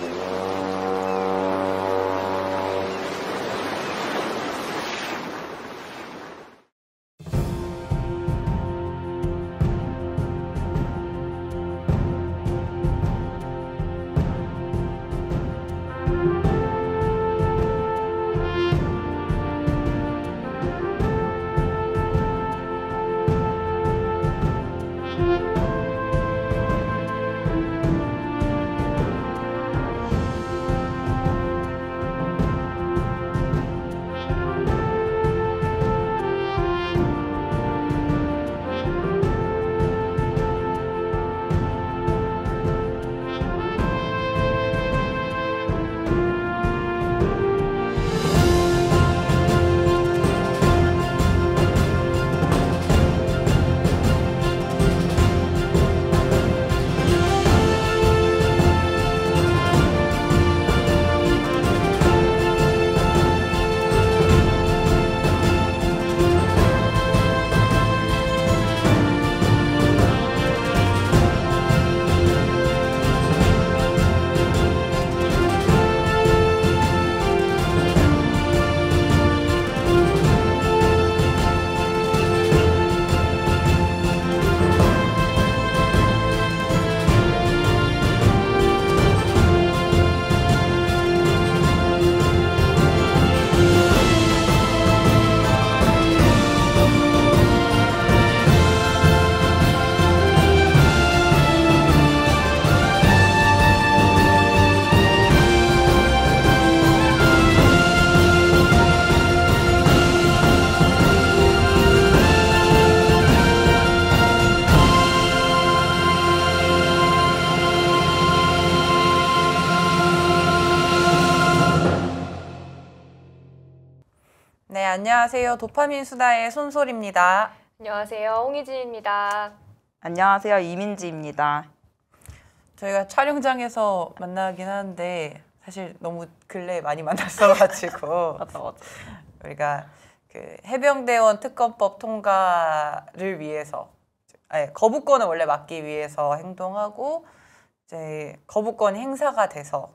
Yeah. 안녕하세요. 도파민 수다의 손솔입니다. 안녕하세요. 홍희진입니다. 안녕하세요. 이민지입니다. 저희가 촬영장에서 만나긴 하는데 사실 너무 근래 에 많이 만났어가지고 맞아, 맞아. 우리가 그 해병대원 특검법 통과를 위해서 아니, 거부권을 원래 막기 위해서 행동하고 이제 거부권 행사가 돼서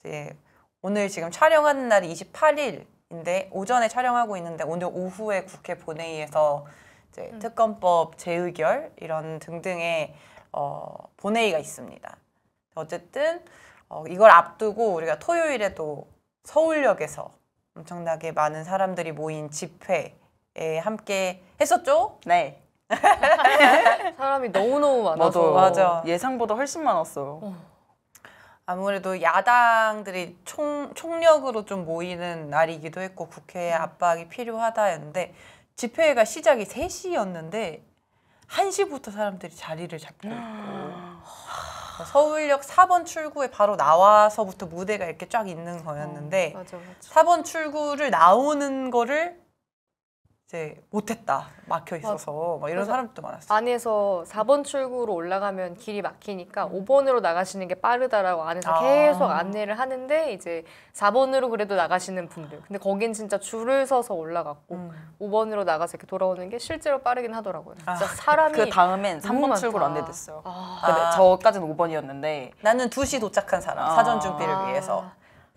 이제 오늘 지금 촬영하는 날이 28일 인데 오전에 촬영하고 있는데 오늘 오후에 국회 본회의에서 이제 음. 특검법 재의결 이런 등등의 어, 본회의가 있습니다. 어쨌든 어, 이걸 앞두고 우리가 토요일에도 서울역에서 엄청나게 많은 사람들이 모인 집회에 함께 했었죠? 네. 사람이 너무너무 많아서 맞아. 예상보다 훨씬 많았어요. 어. 아무래도 야당들이 총, 총력으로 좀 모이는 날이기도 했고 국회의 음. 압박이 필요하다였는데 집회가 시작이 3시였는데 1시부터 사람들이 자리를 잡고 있고 아. 서울역 4번 출구에 바로 나와서부터 무대가 이렇게 쫙 있는 어, 거였는데 맞아, 맞아. 4번 출구를 나오는 거를 이제 못했다 막혀 있어서 막 뭐 이런 사람도 많았어요. 안에서 4번 출구로 올라가면 길이 막히니까 5번으로 나가시는 게 빠르다라고 안에서 아. 계속 안내를 하는데 이제 4번으로 그래도 나가시는 분들. 근데 거긴 진짜 줄을 서서 올라갔고 음. 5번으로 나가서 이렇게 돌아오는 게 실제로 빠르긴 하더라고요. 아, 진짜 아. 사람이 그 다음엔 3번 출구로 안내됐어요. 아. 저까지는 5번이었는데 나는 2시 도착한 사람 아. 사전 준비를 위해서.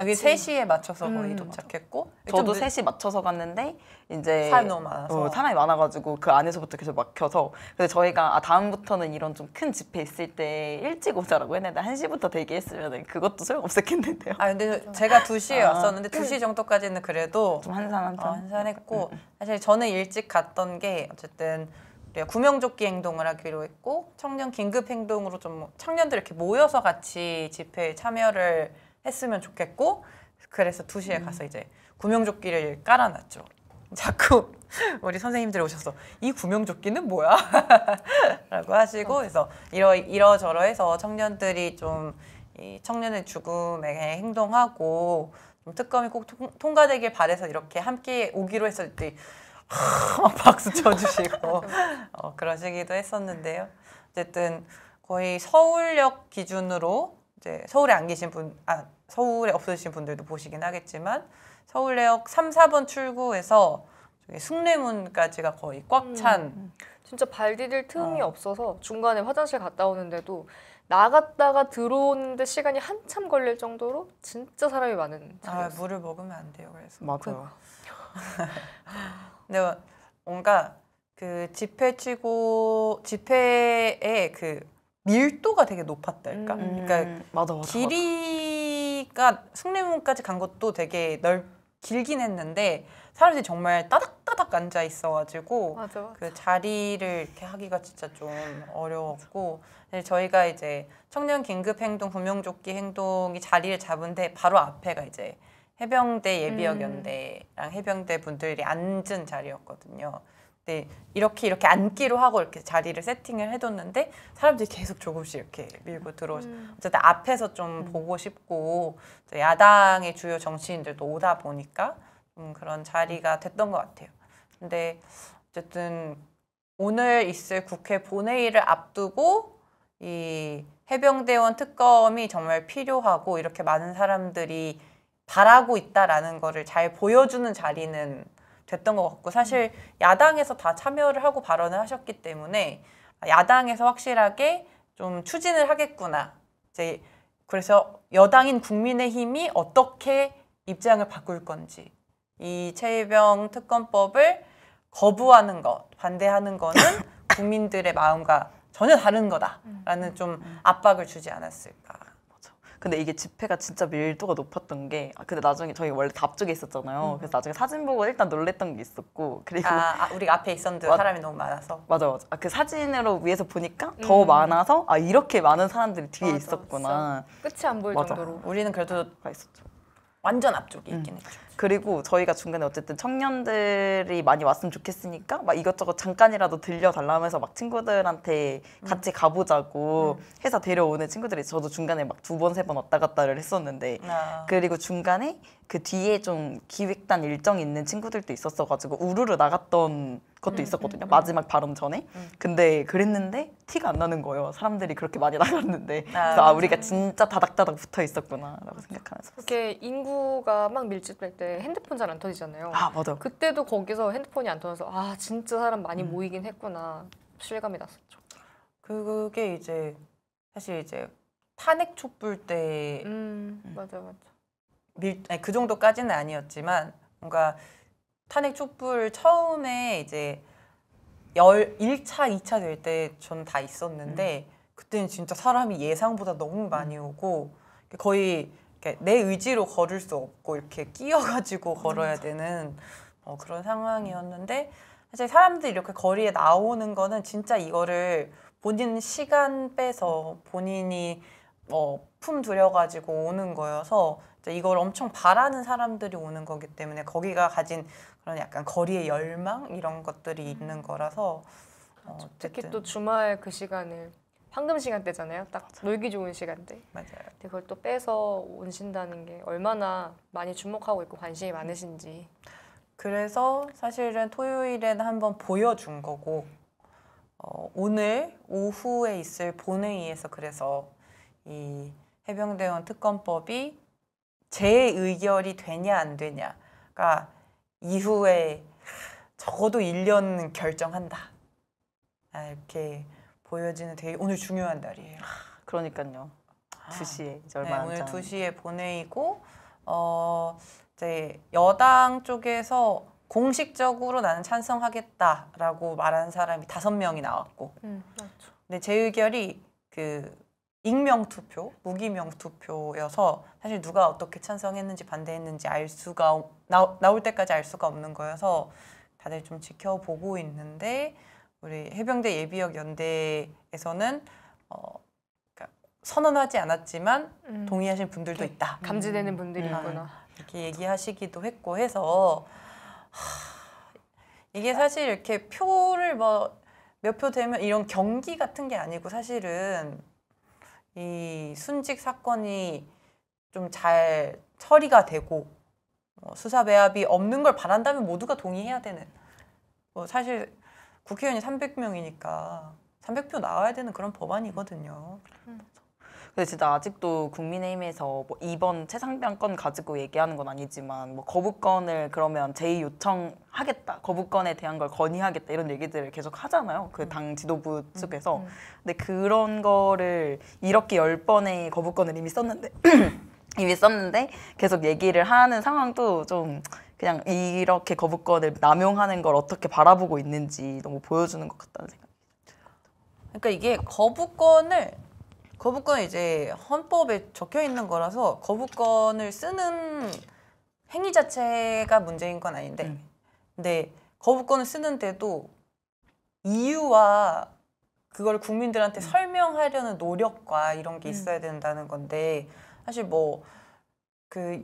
여기 3시에 맞춰서 거의 음. 도착했고 저도 늦... 3시 맞춰서 갔는데 이제 사람이 너무 많아서 어, 사람이 많아가지고 그 안에서부터 계속 막혀서 근데 저희가 아, 다음부터는 이런 좀 큰 집회 있을 때 일찍 오자라고 했는데 1시부터 대기했으면 그것도 소용없었겠는데요. 아 근데 제가 2시에 아. 왔었는데 2시 정도까지는 그래도 좀 한산한산 어, 한산했고 음, 음, 음. 사실 저는 일찍 갔던 게 어쨌든 우리가 구명조끼 행동을 하기로 했고 청년 긴급 행동으로 좀 청년들 이렇게 모여서 같이 집회에 참여를 했으면 좋겠고 그래서 2시에 음. 가서 이제 구명조끼를 깔아놨죠. 자꾸 우리 선생님들 이 오셔서 이 구명조끼는 뭐야? 라고 하시고 어. 그래서 이러, 이러저러 해서 청년들이 좀 이 청년의 죽음에 행동하고 좀 특검이 꼭 통, 통과되길 바래서 이렇게 함께 오기로 했을 때 어, 박수 쳐주시고 어, 그러시기도 했었는데요. 어쨌든 거의 서울역 기준으로 이제 서울에 안 계신 분, 아, 서울에 없으신 분들도 보시긴 하겠지만 서울 내역 3, 4번 출구에서 저기 숭례문까지가 거의 꽉찬 음, 음, 진짜 발 디딜 틈이 어. 없어서 중간에 화장실 갔다 오는데도 나갔다가 들어오는데 시간이 한참 걸릴 정도로 진짜 사람이 많은 아, 물을 먹으면 안 돼요. 그래서 맞아요. 그 근데 뭔가 그 집회 치고 집회에 그 밀도가 되게 높았달까. 음. 그러니까 맞아, 맞아, 길이가 맞아. 숭례문까지 간 것도 되게 넓 길긴 했는데 사람들이 정말 따닥따닥 앉아 있어가지고 그 자리를 이렇게 하기가 진짜 좀 어려웠고 저희가 이제 청년 긴급 행동 구명조끼 행동이 자리를 잡은데 바로 앞에가 이제 해병대 예비역 연대랑 음. 해병대 분들이 앉은 자리였거든요. 네, 이렇게 이렇게 앉기로 하고 이렇게 자리를 세팅을 해뒀는데 사람들이 계속 조금씩 이렇게 밀고 들어오죠. 음. 어쨌든 앞에서 좀 음. 보고 싶고 야당의 주요 정치인들도 오다 보니까 좀 음, 그런 자리가 됐던 것 같아요. 근데 어쨌든 오늘 있을 국회 본회의를 앞두고 이 해병대원 특검이 정말 필요하고 이렇게 많은 사람들이 바라고 있다라는 거를 잘 보여주는 자리는 됐던 것 같고 사실 야당에서 다 참여를 하고 발언을 하셨기 때문에 야당에서 확실하게 좀 추진을 하겠구나. 이제 그래서 여당인 국민의힘이 어떻게 입장을 바꿀 건지 이최병 특검법을 거부하는 것, 반대하는 거는 국민들의 마음과 전혀 다른 거다라는 음, 좀 음, 음. 압박을 주지 않았을까. 근데 이게 집회가 진짜 밀도가 높았던 게 아, 근데 나중에 저희 원래 답쪽에 있었잖아요. 음. 그래서 나중에 사진 보고 일단 놀랬던 게 있었고 그리고 아, 아 우리가 앞에 있었는데 와, 사람이 너무 많아서 맞아 맞아. 아, 그 사진으로 위에서 보니까 음. 더 많아서 아 이렇게 많은 사람들이 뒤에 맞아, 있었구나. 진짜. 끝이 안 보일 맞아. 정도로. 우리는 그래도 다 있었죠. 완전 앞쪽에 음. 있긴 했죠. 그리고 저희가 중간에 어쨌든 청년들이 많이 왔으면 좋겠으니까 막 이것저것 잠깐이라도 들려달라면서 막 친구들한테 음. 같이 가보자고 음. 해서 데려오는 친구들이 저도 중간에 막 두 번 세 번 왔다 갔다를 했었는데 아. 그리고 중간에 그 뒤에 좀 기획단 일정이 있는 친구들도 있었어가지고 우르르 나갔던 것도 음, 있었거든요. 음, 음. 마지막 발음 전에. 음. 근데 그랬는데 티가 안 나는 거예요. 사람들이 그렇게 많이 나갔는데. 아, 그래서 아, 우리가 진짜 다닥다닥 붙어 있었구나라고 생각하면서. 이렇게 인구가 막 밀집될 때 핸드폰 잘 안 터지잖아요. 아 맞아. 그때도 거기서 핸드폰이 안 터져서 아 진짜 사람 많이 음. 모이긴 했구나 실감이 났었죠. 그게 이제 사실 이제 탄핵 촛불 때 음, 음. 맞아 맞아. 밀, 아니, 그 정도까지는 아니었지만 뭔가 탄핵 촛불 처음에 이제 열 1차, 2차 될 때 저는 다 있었는데 음. 그때는 진짜 사람이 예상보다 너무 많이 음. 오고 거의 내 의지로 걸을 수 없고 이렇게 끼어가지고 걸어야 되는 어, 그런 상황이었는데 사실 사람들이 이렇게 거리에 나오는 거는 진짜 이거를 본인 시간 빼서 본인이 어, 품들려가지고 오는 거여서 이걸 엄청 바라는 사람들이 오는 거기 때문에 거기가 가진 그런 약간 거리의 열망 이런 것들이 있는 음. 거라서 어, 특히 또 주말 그 시간을 황금 시간대잖아요. 딱 맞아. 놀기 좋은 시간대. 맞아요. 근데 그걸 또 빼서 오신다는 게 얼마나 많이 주목하고 있고 관심이 많으신지. 그래서 사실은 토요일에 한번 보여준 거고 어, 오늘 오후에 있을 본회의에서 그래서 이 해병대원 특검법이 재의결이 되냐 안 되냐가 이후에 적어도 1년 결정한다. 아, 이렇게 보여지는 되게 오늘 중요한 날이에요. 그러니까요. 2시에 아, 이제 네, 얼마 네, 오늘 2시에 본회의고 어 이제 여당 쪽에서 공식적으로 나는 찬성하겠다라고 말한 사람이 다섯 명이 나왔고. 음, 그죠 근데 제 의결이 그 익명 투표, 무기명 투표여서 사실 누가 어떻게 찬성했는지 반대했는지 알 수가 나, 나올 때까지 알 수가 없는 거여서 다들 좀 지켜보고 있는데 우리 해병대 예비역 연대에서는 어, 그러니까 선언하지 않았지만 음. 동의하신 분들도 있다. 감지되는 분들이 음. 있구나. 네. 이렇게 얘기하시기도 했고 해서 하, 이게 사실 이렇게 표를 뭐 몇 표 되면 이런 경기 같은 게 아니고 사실은 이 순직 사건이 좀 잘 처리가 되고 어, 수사 배합이 없는 걸 바란다면 모두가 동의해야 되는 뭐 사실 국회의원이 300명이니까 300표 나와야 되는 그런 법안이거든요. 음. 근데 진짜 아직도 국민의힘에서 뭐 이번 최상병 권 가지고 얘기하는 건 아니지만 뭐 거부권을 그러면 제의 요청하겠다 거부권에 대한 걸 건의하겠다 이런 얘기들을 계속 하잖아요 그당 음. 지도부 음. 측에서 음. 근데 그런 거를 이렇게 열 번의 거부권을 이미 썼는데 이미 썼는데 계속 얘기를 하는 상황도 좀 그냥 이렇게 거부권을 남용하는 걸 어떻게 바라보고 있는지 너무 보여주는 것 같다는 생각이 그러니까 이게 거부권을 거부권 이제 헌법에 적혀 있는 거라서 거부권을 쓰는 행위 자체가 문제인 건 아닌데 음. 근데 거부권을 쓰는데도 이유와 그걸 국민들한테 음. 설명하려는 노력과 이런 게 음. 있어야 된다는 건데 사실 뭐그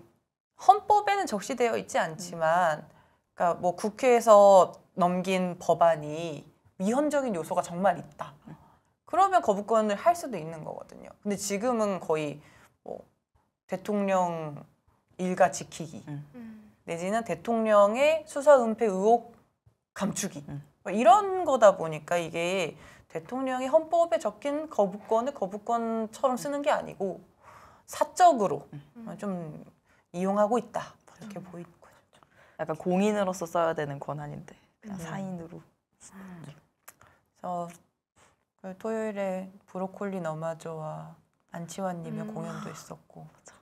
헌법에는 적시되어 있지 않지만 그러니까 뭐 국회에서 넘긴 법안이 위헌적인 요소가 정말 있다. 그러면 거부권을 할 수도 있는 거거든요. 근데 지금은 거의 뭐 대통령 일가 지키기 음. 내지는 대통령의 수사 은폐 의혹 감추기 음. 뭐 이런 거다 보니까 이게 대통령이 헌법에 적힌 거부권을 거부권처럼 쓰는 게 아니고 사적으로 음. 좀 이용하고 있다 뭐 이렇게 음. 보이는 거 약간 공인으로서 써야 되는 권한인데 그냥 음. 사인으로. 음. 토요일에 브로콜리 너마저와 안치환님의 음. 공연도 있었고. 맞아.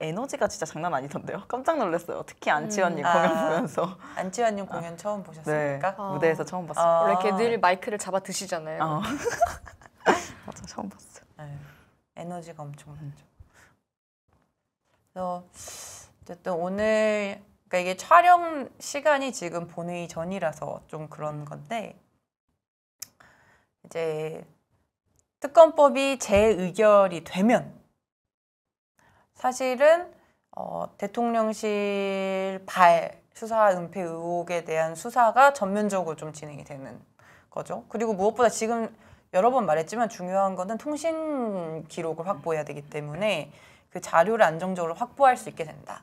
에너지가 진짜 장난 아니던데요. 깜짝 놀랐어요. 특히 음. 안치환님 음. 공연 아, 보면서. 안치환님 아. 공연 처음 네. 보셨습니까? 네. 아. 무대에서 처음 봤어요. 아. 원래 이렇 마이크를 잡아 드시잖아요. 어. 맞아, 처음 봤어요. 네. 에너지가 엄청나죠. 그래서 어쨌든 오늘 그러니까 이게 촬영 시간이 지금 본회의 전이라서 좀 그런 건데 이제 특검법이 재의결이 되면 사실은 어, 대통령실 발 수사 은폐 의혹에 대한 수사가 전면적으로 좀 진행이 되는 거죠. 그리고 무엇보다 지금 여러 번 말했지만 중요한 거는 통신 기록을 확보해야 되기 때문에 그 자료를 안정적으로 확보할 수 있게 된다.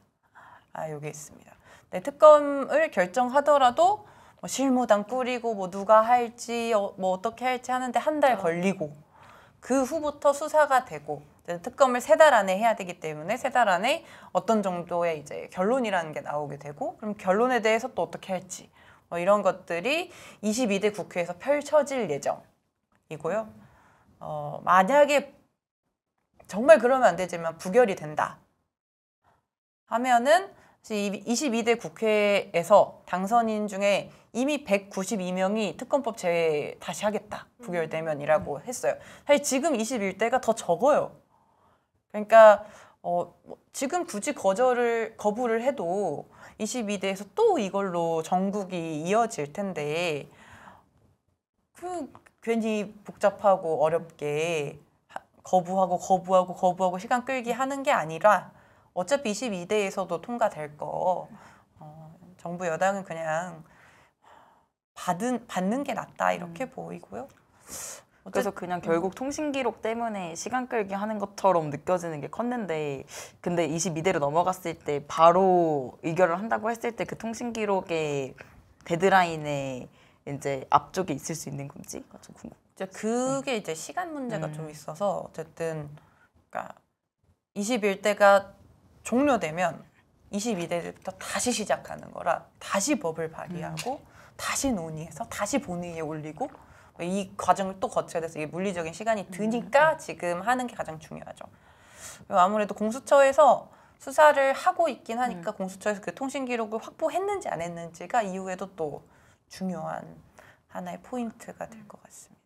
아, 여기 있습니다. 네, 특검을 결정하더라도 뭐 실무당 꾸리고 뭐 누가 할지 어, 뭐 어떻게 할지 하는데 한달 어. 걸리고 그 후부터 수사가 되고 특검을 세 달 안에 해야 되기 때문에 세 달 안에 어떤 정도의 이제 결론이라는 게 나오게 되고 그럼 결론에 대해서 또 어떻게 할지 뭐 이런 것들이 22대 국회에서 펼쳐질 예정이고요. 어, 만약에 정말 그러면 안 되지만 부결이 된다. 하면은 22대 국회에서 당선인 중에 이미 192명이 특검법 제외 다시 하겠다. 부결되면이라고 음. 했어요. 사실 지금 21대가 더 적어요. 그러니까 어, 뭐 지금 굳이 거절을 거부를 해도 22대에서 또 이걸로 전국이 이어질 텐데 그 괜히 복잡하고 어렵게 거부하고 거부하고 거부하고 시간 끌기 하는 게 아니라 어차피 22대에서도 통과될 거 어, 정부 여당은 그냥 받은 받는 게 낫다 이렇게 음. 보이고요. 그래서 그냥 결국 통신 기록 때문에 시간 끌기 하는 것처럼 느껴지는 게 컸는데 근데 22대로 넘어갔을 때 바로 의결을 한다고 했을 때 그 통신 기록의 데드라인에 이제 앞쪽에 있을 수 있는 건지좀 궁금. 이제 그게 이제 시간 문제가 음. 좀 네. 있어서 어쨌든 그러니까 21대가 종료되면 22대부터 다시 시작하는 거라 다시 법을 발의하고 음. 다시 논의해서 다시 본회의에 올리고 뭐 이 과정을 또 거쳐야 돼서 이게 물리적인 시간이 음. 드니까 지금 하는 게 가장 중요하죠. 아무래도 공수처에서 수사를 하고 있긴 하니까 음. 공수처에서 그 통신 기록을 확보했는지 안 했는지가 이후에도 또 중요한 하나의 포인트가 될것 음. 같습니다.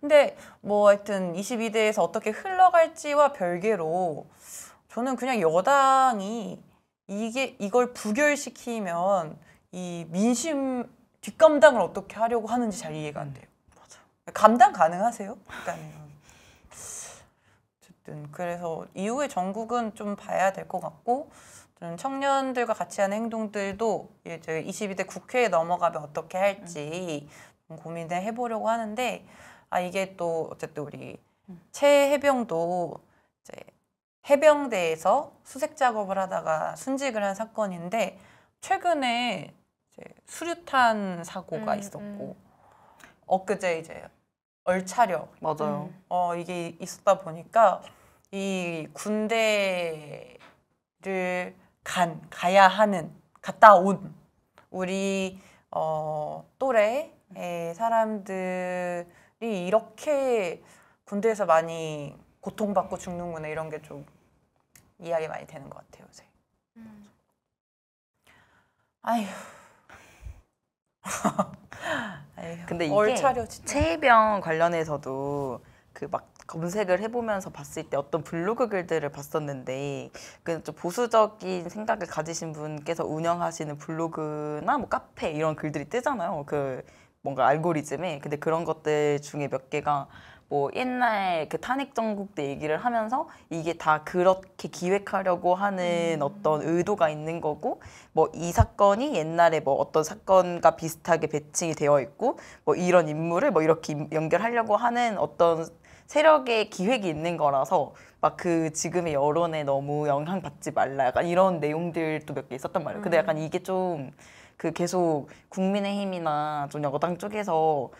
근데 뭐 하여튼 22대에서 어떻게 흘러갈지와 별개로 저는 그냥 여당이 이게 이걸 부결시키면 이 민심 뒷감당을 어떻게 하려고 하는지 잘 이해가 안 돼요. 맞아. 감당 가능하세요? 일단은. 어쨌든 그래서 이후에 전국은 좀 봐야 될 것 같고 좀 청년들과 같이 하는 행동들도 이제 22대 국회에 넘어가면 어떻게 할지 음. 고민을 해보려고 하는데 아 이게 또 어쨌든 우리 음. 최해병도 이제 해병대에서 수색 작업을 하다가 순직을 한 사건인데 최근에 이제 수류탄 사고가 음, 있었고 음. 엊그제 이제 얼차려 맞아요. 음. 어 이게 있었다 보니까 이 군대를 간 가야 하는 갔다 온 우리 어 또래 의 예, 사람들이 이렇게 군대에서 많이 고통받고 죽는구나 이런 게 좀이야기 많이 되는 것 같아요 요새. 음. 아휴. 아휴. 근데 이게 차려, 체병 관련해서도 그 막 검색을 해보면서 봤을 때 어떤 블로그 글들을 봤었는데 그 좀 보수적인 생각을 가지신 분께서 운영하시는 블로그나 뭐 카페 이런 글들이 뜨잖아요. 그 뭔가 알고리즘에 근데 그런 것들 중에 몇 개가 뭐 옛날 그 탄핵 정국 때 얘기를 하면서 이게 다 그렇게 기획하려고 하는 음. 어떤 의도가 있는 거고 뭐 이 사건이 옛날에 뭐 어떤 사건과 비슷하게 배칭이 되어 있고 뭐 이런 인물을 뭐 이렇게 연결하려고 하는 어떤 세력의 기획이 있는 거라서 막 그 지금의 여론에 너무 영향받지 말라 약간 이런 내용들도 몇 개 있었단 말이에요. 근데 음. 약간 이게 좀그 계속 국민의힘이나 좀 여당 쪽에서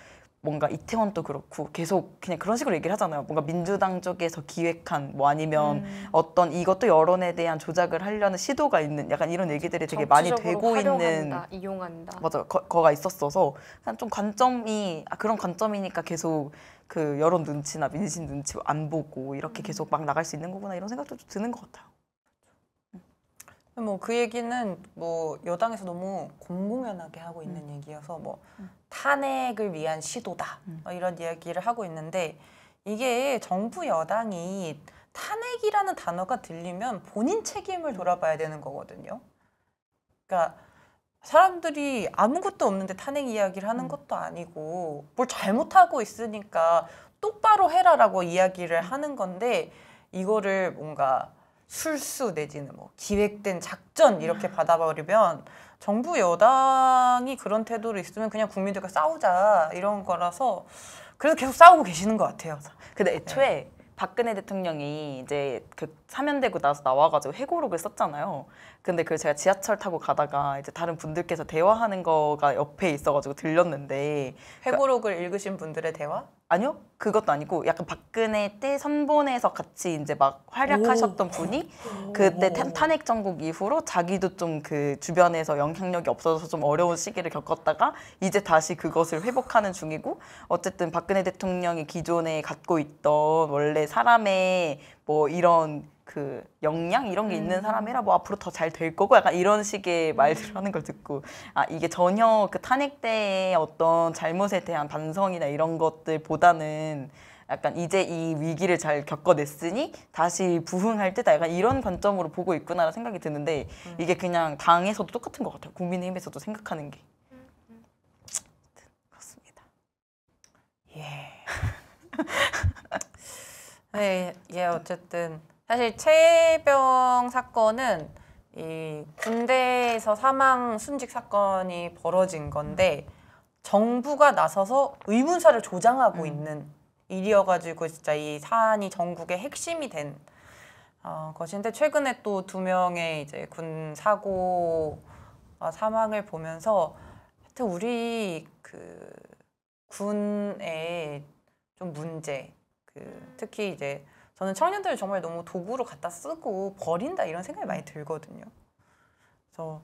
뭔가 이태원도 그렇고 계속 그냥 그런 식으로 얘기를 하잖아요. 뭔가 민주당 쪽에서 기획한 뭐 아니면 음. 어떤 이것도 여론에 대한 조작을 하려는 시도가 있는 약간 이런 얘기들이 되게 많이 되고 있는 이용한다. 맞아. 거, 거가 있었어서 그냥 좀 관점이 아, 그런 관점이니까 계속 그 여론 눈치나 민심 눈치 안 보고 이렇게 음. 계속 막 나갈 수 있는 거구나 이런 생각도 좀 드는 것 같아요. 뭐그 얘기는 뭐 여당에서 너무 공공연하게 하고 음. 있는 음. 얘기여서 뭐 음. 탄핵을 위한 시도다 음. 뭐 이런 이야기를 하고 있는데 이게 정부 여당이 탄핵이라는 단어가 들리면 본인 책임을 돌아봐야 되는 거거든요. 그러니까 사람들이 아무것도 없는데 탄핵 이야기를 하는 음. 것도 아니고 뭘 잘못하고 있으니까 똑바로 해라라고 이야기를 하는 건데 이거를 뭔가 술수 내지는 뭐 기획된 작전 이렇게 받아버리면 정부 여당이 그런 태도로 있으면 그냥 국민들과 싸우자 이런 거라서 그래서 계속 싸우고 계시는 것 같아요. 근데 네. 애초에 네. 박근혜 대통령이 이제 그 사면되고 나서 나와가지고 회고록을 썼잖아요. 근데 그 제가 지하철 타고 가다가 이제 다른 분들께서 대화하는 거가 옆에 있어가지고 들렸는데 그러니까 회고록을 그러니까, 읽으신 분들의 대화? 아니요 그것도 아니고 약간 박근혜 때 선본에서 같이 이제 막 활약하셨던 오. 분이 그때 탄, 탄핵 정국 이후로 자기도 좀 그 주변에서 영향력이 없어져서 좀 어려운 시기를 겪었다가 이제 다시 그것을 회복하는 중이고 어쨌든 박근혜 대통령이 기존에 갖고 있던 원래 사람의 뭐 이런 그 역량 이런 게 있는 음. 사람이라 뭐 앞으로 더 잘 될 거고 약간 이런 식의 음. 말들을 하는 걸 듣고 아 이게 전혀 그 탄핵 때의 어떤 잘못에 대한 반성이나 이런 것들보다는 약간 이제 이 위기를 잘 겪어냈으니 다시 부흥할 때다 약간 이런 관점으로 보고 있구나라는 생각이 드는데 음. 이게 그냥 당에서도 똑같은 것 같아요 국민의힘에서도 생각하는 게 그렇습니다 예예예 네, 예, 어쨌든 사실 최병 사건은 이 군대에서 사망 순직 사건이 벌어진 건데 정부가 나서서 의문사를 조장하고 음. 있는 일이어가지고 진짜 이 사안이 전국의 핵심이 된 어, 것인데 최근에 또 두 명의 이제 군 사고 사망을 보면서 하여튼 우리 그 군의 좀 문제 그 특히 이제 저는 청년들을 정말 너무 도구로 갖다 쓰고 버린다 이런 생각이 많이 들거든요. 그래서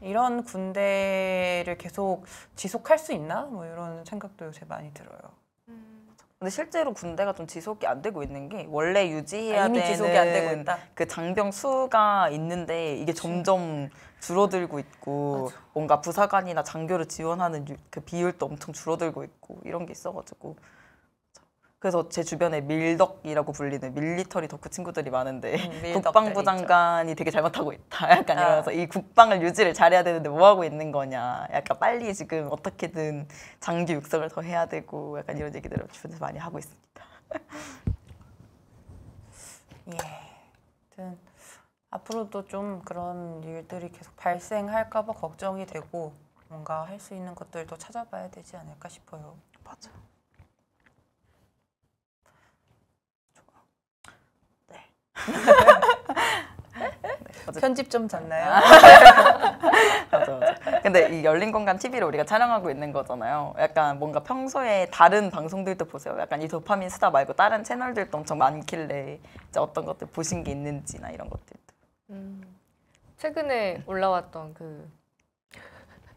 이런 군대를 계속 지속할 수 있나? 뭐 이런 생각도 요새 많이 들어요. 음. 근데 실제로 군대가 좀 지속이 안 되고 있는 게 원래 아, 유지해야 아, 되는 지속이 안 되고 있다. 그 장병 수가 있는데 이게 그치. 점점 줄어들고 있고 맞아. 뭔가 부사관이나 장교를 지원하는 그 비율도 엄청 줄어들고 있고 이런 게 있어가지고 그래서 제 주변에 밀덕이라고 불리는 밀리터리 덕후 친구들이 많은데 음, 국방부 장관이 되게 잘못하고 있다. 약간 아. 이러면서 이 국방을 유지를 잘해야 되는데 뭐 하고 있는 거냐. 약간 빨리 지금 어떻게든 장기 육성을 더 해야 되고 약간 이런 얘기들을 주변에서 많이 하고 있습니다. 예. 하여튼 앞으로도 좀 그런 일들이 계속 발생할까 봐 걱정이 되고 뭔가 할 수 있는 것들도 찾아봐야 되지 않을까 싶어요. 맞아. 편집 좀 잤나요? 아. 맞아, 맞아. 근데 이 열린 공간 TV를 우리가 촬영하고 있는 거잖아요. 약간 뭔가 평소에 다른 방송들도 보세요. 약간 이 도파민 쓰다 말고 다른 채널들도 엄청 많길래 이제 어떤 것들 보신 게 있는지나 이런 것들도. 음, 최근에 올라왔던 그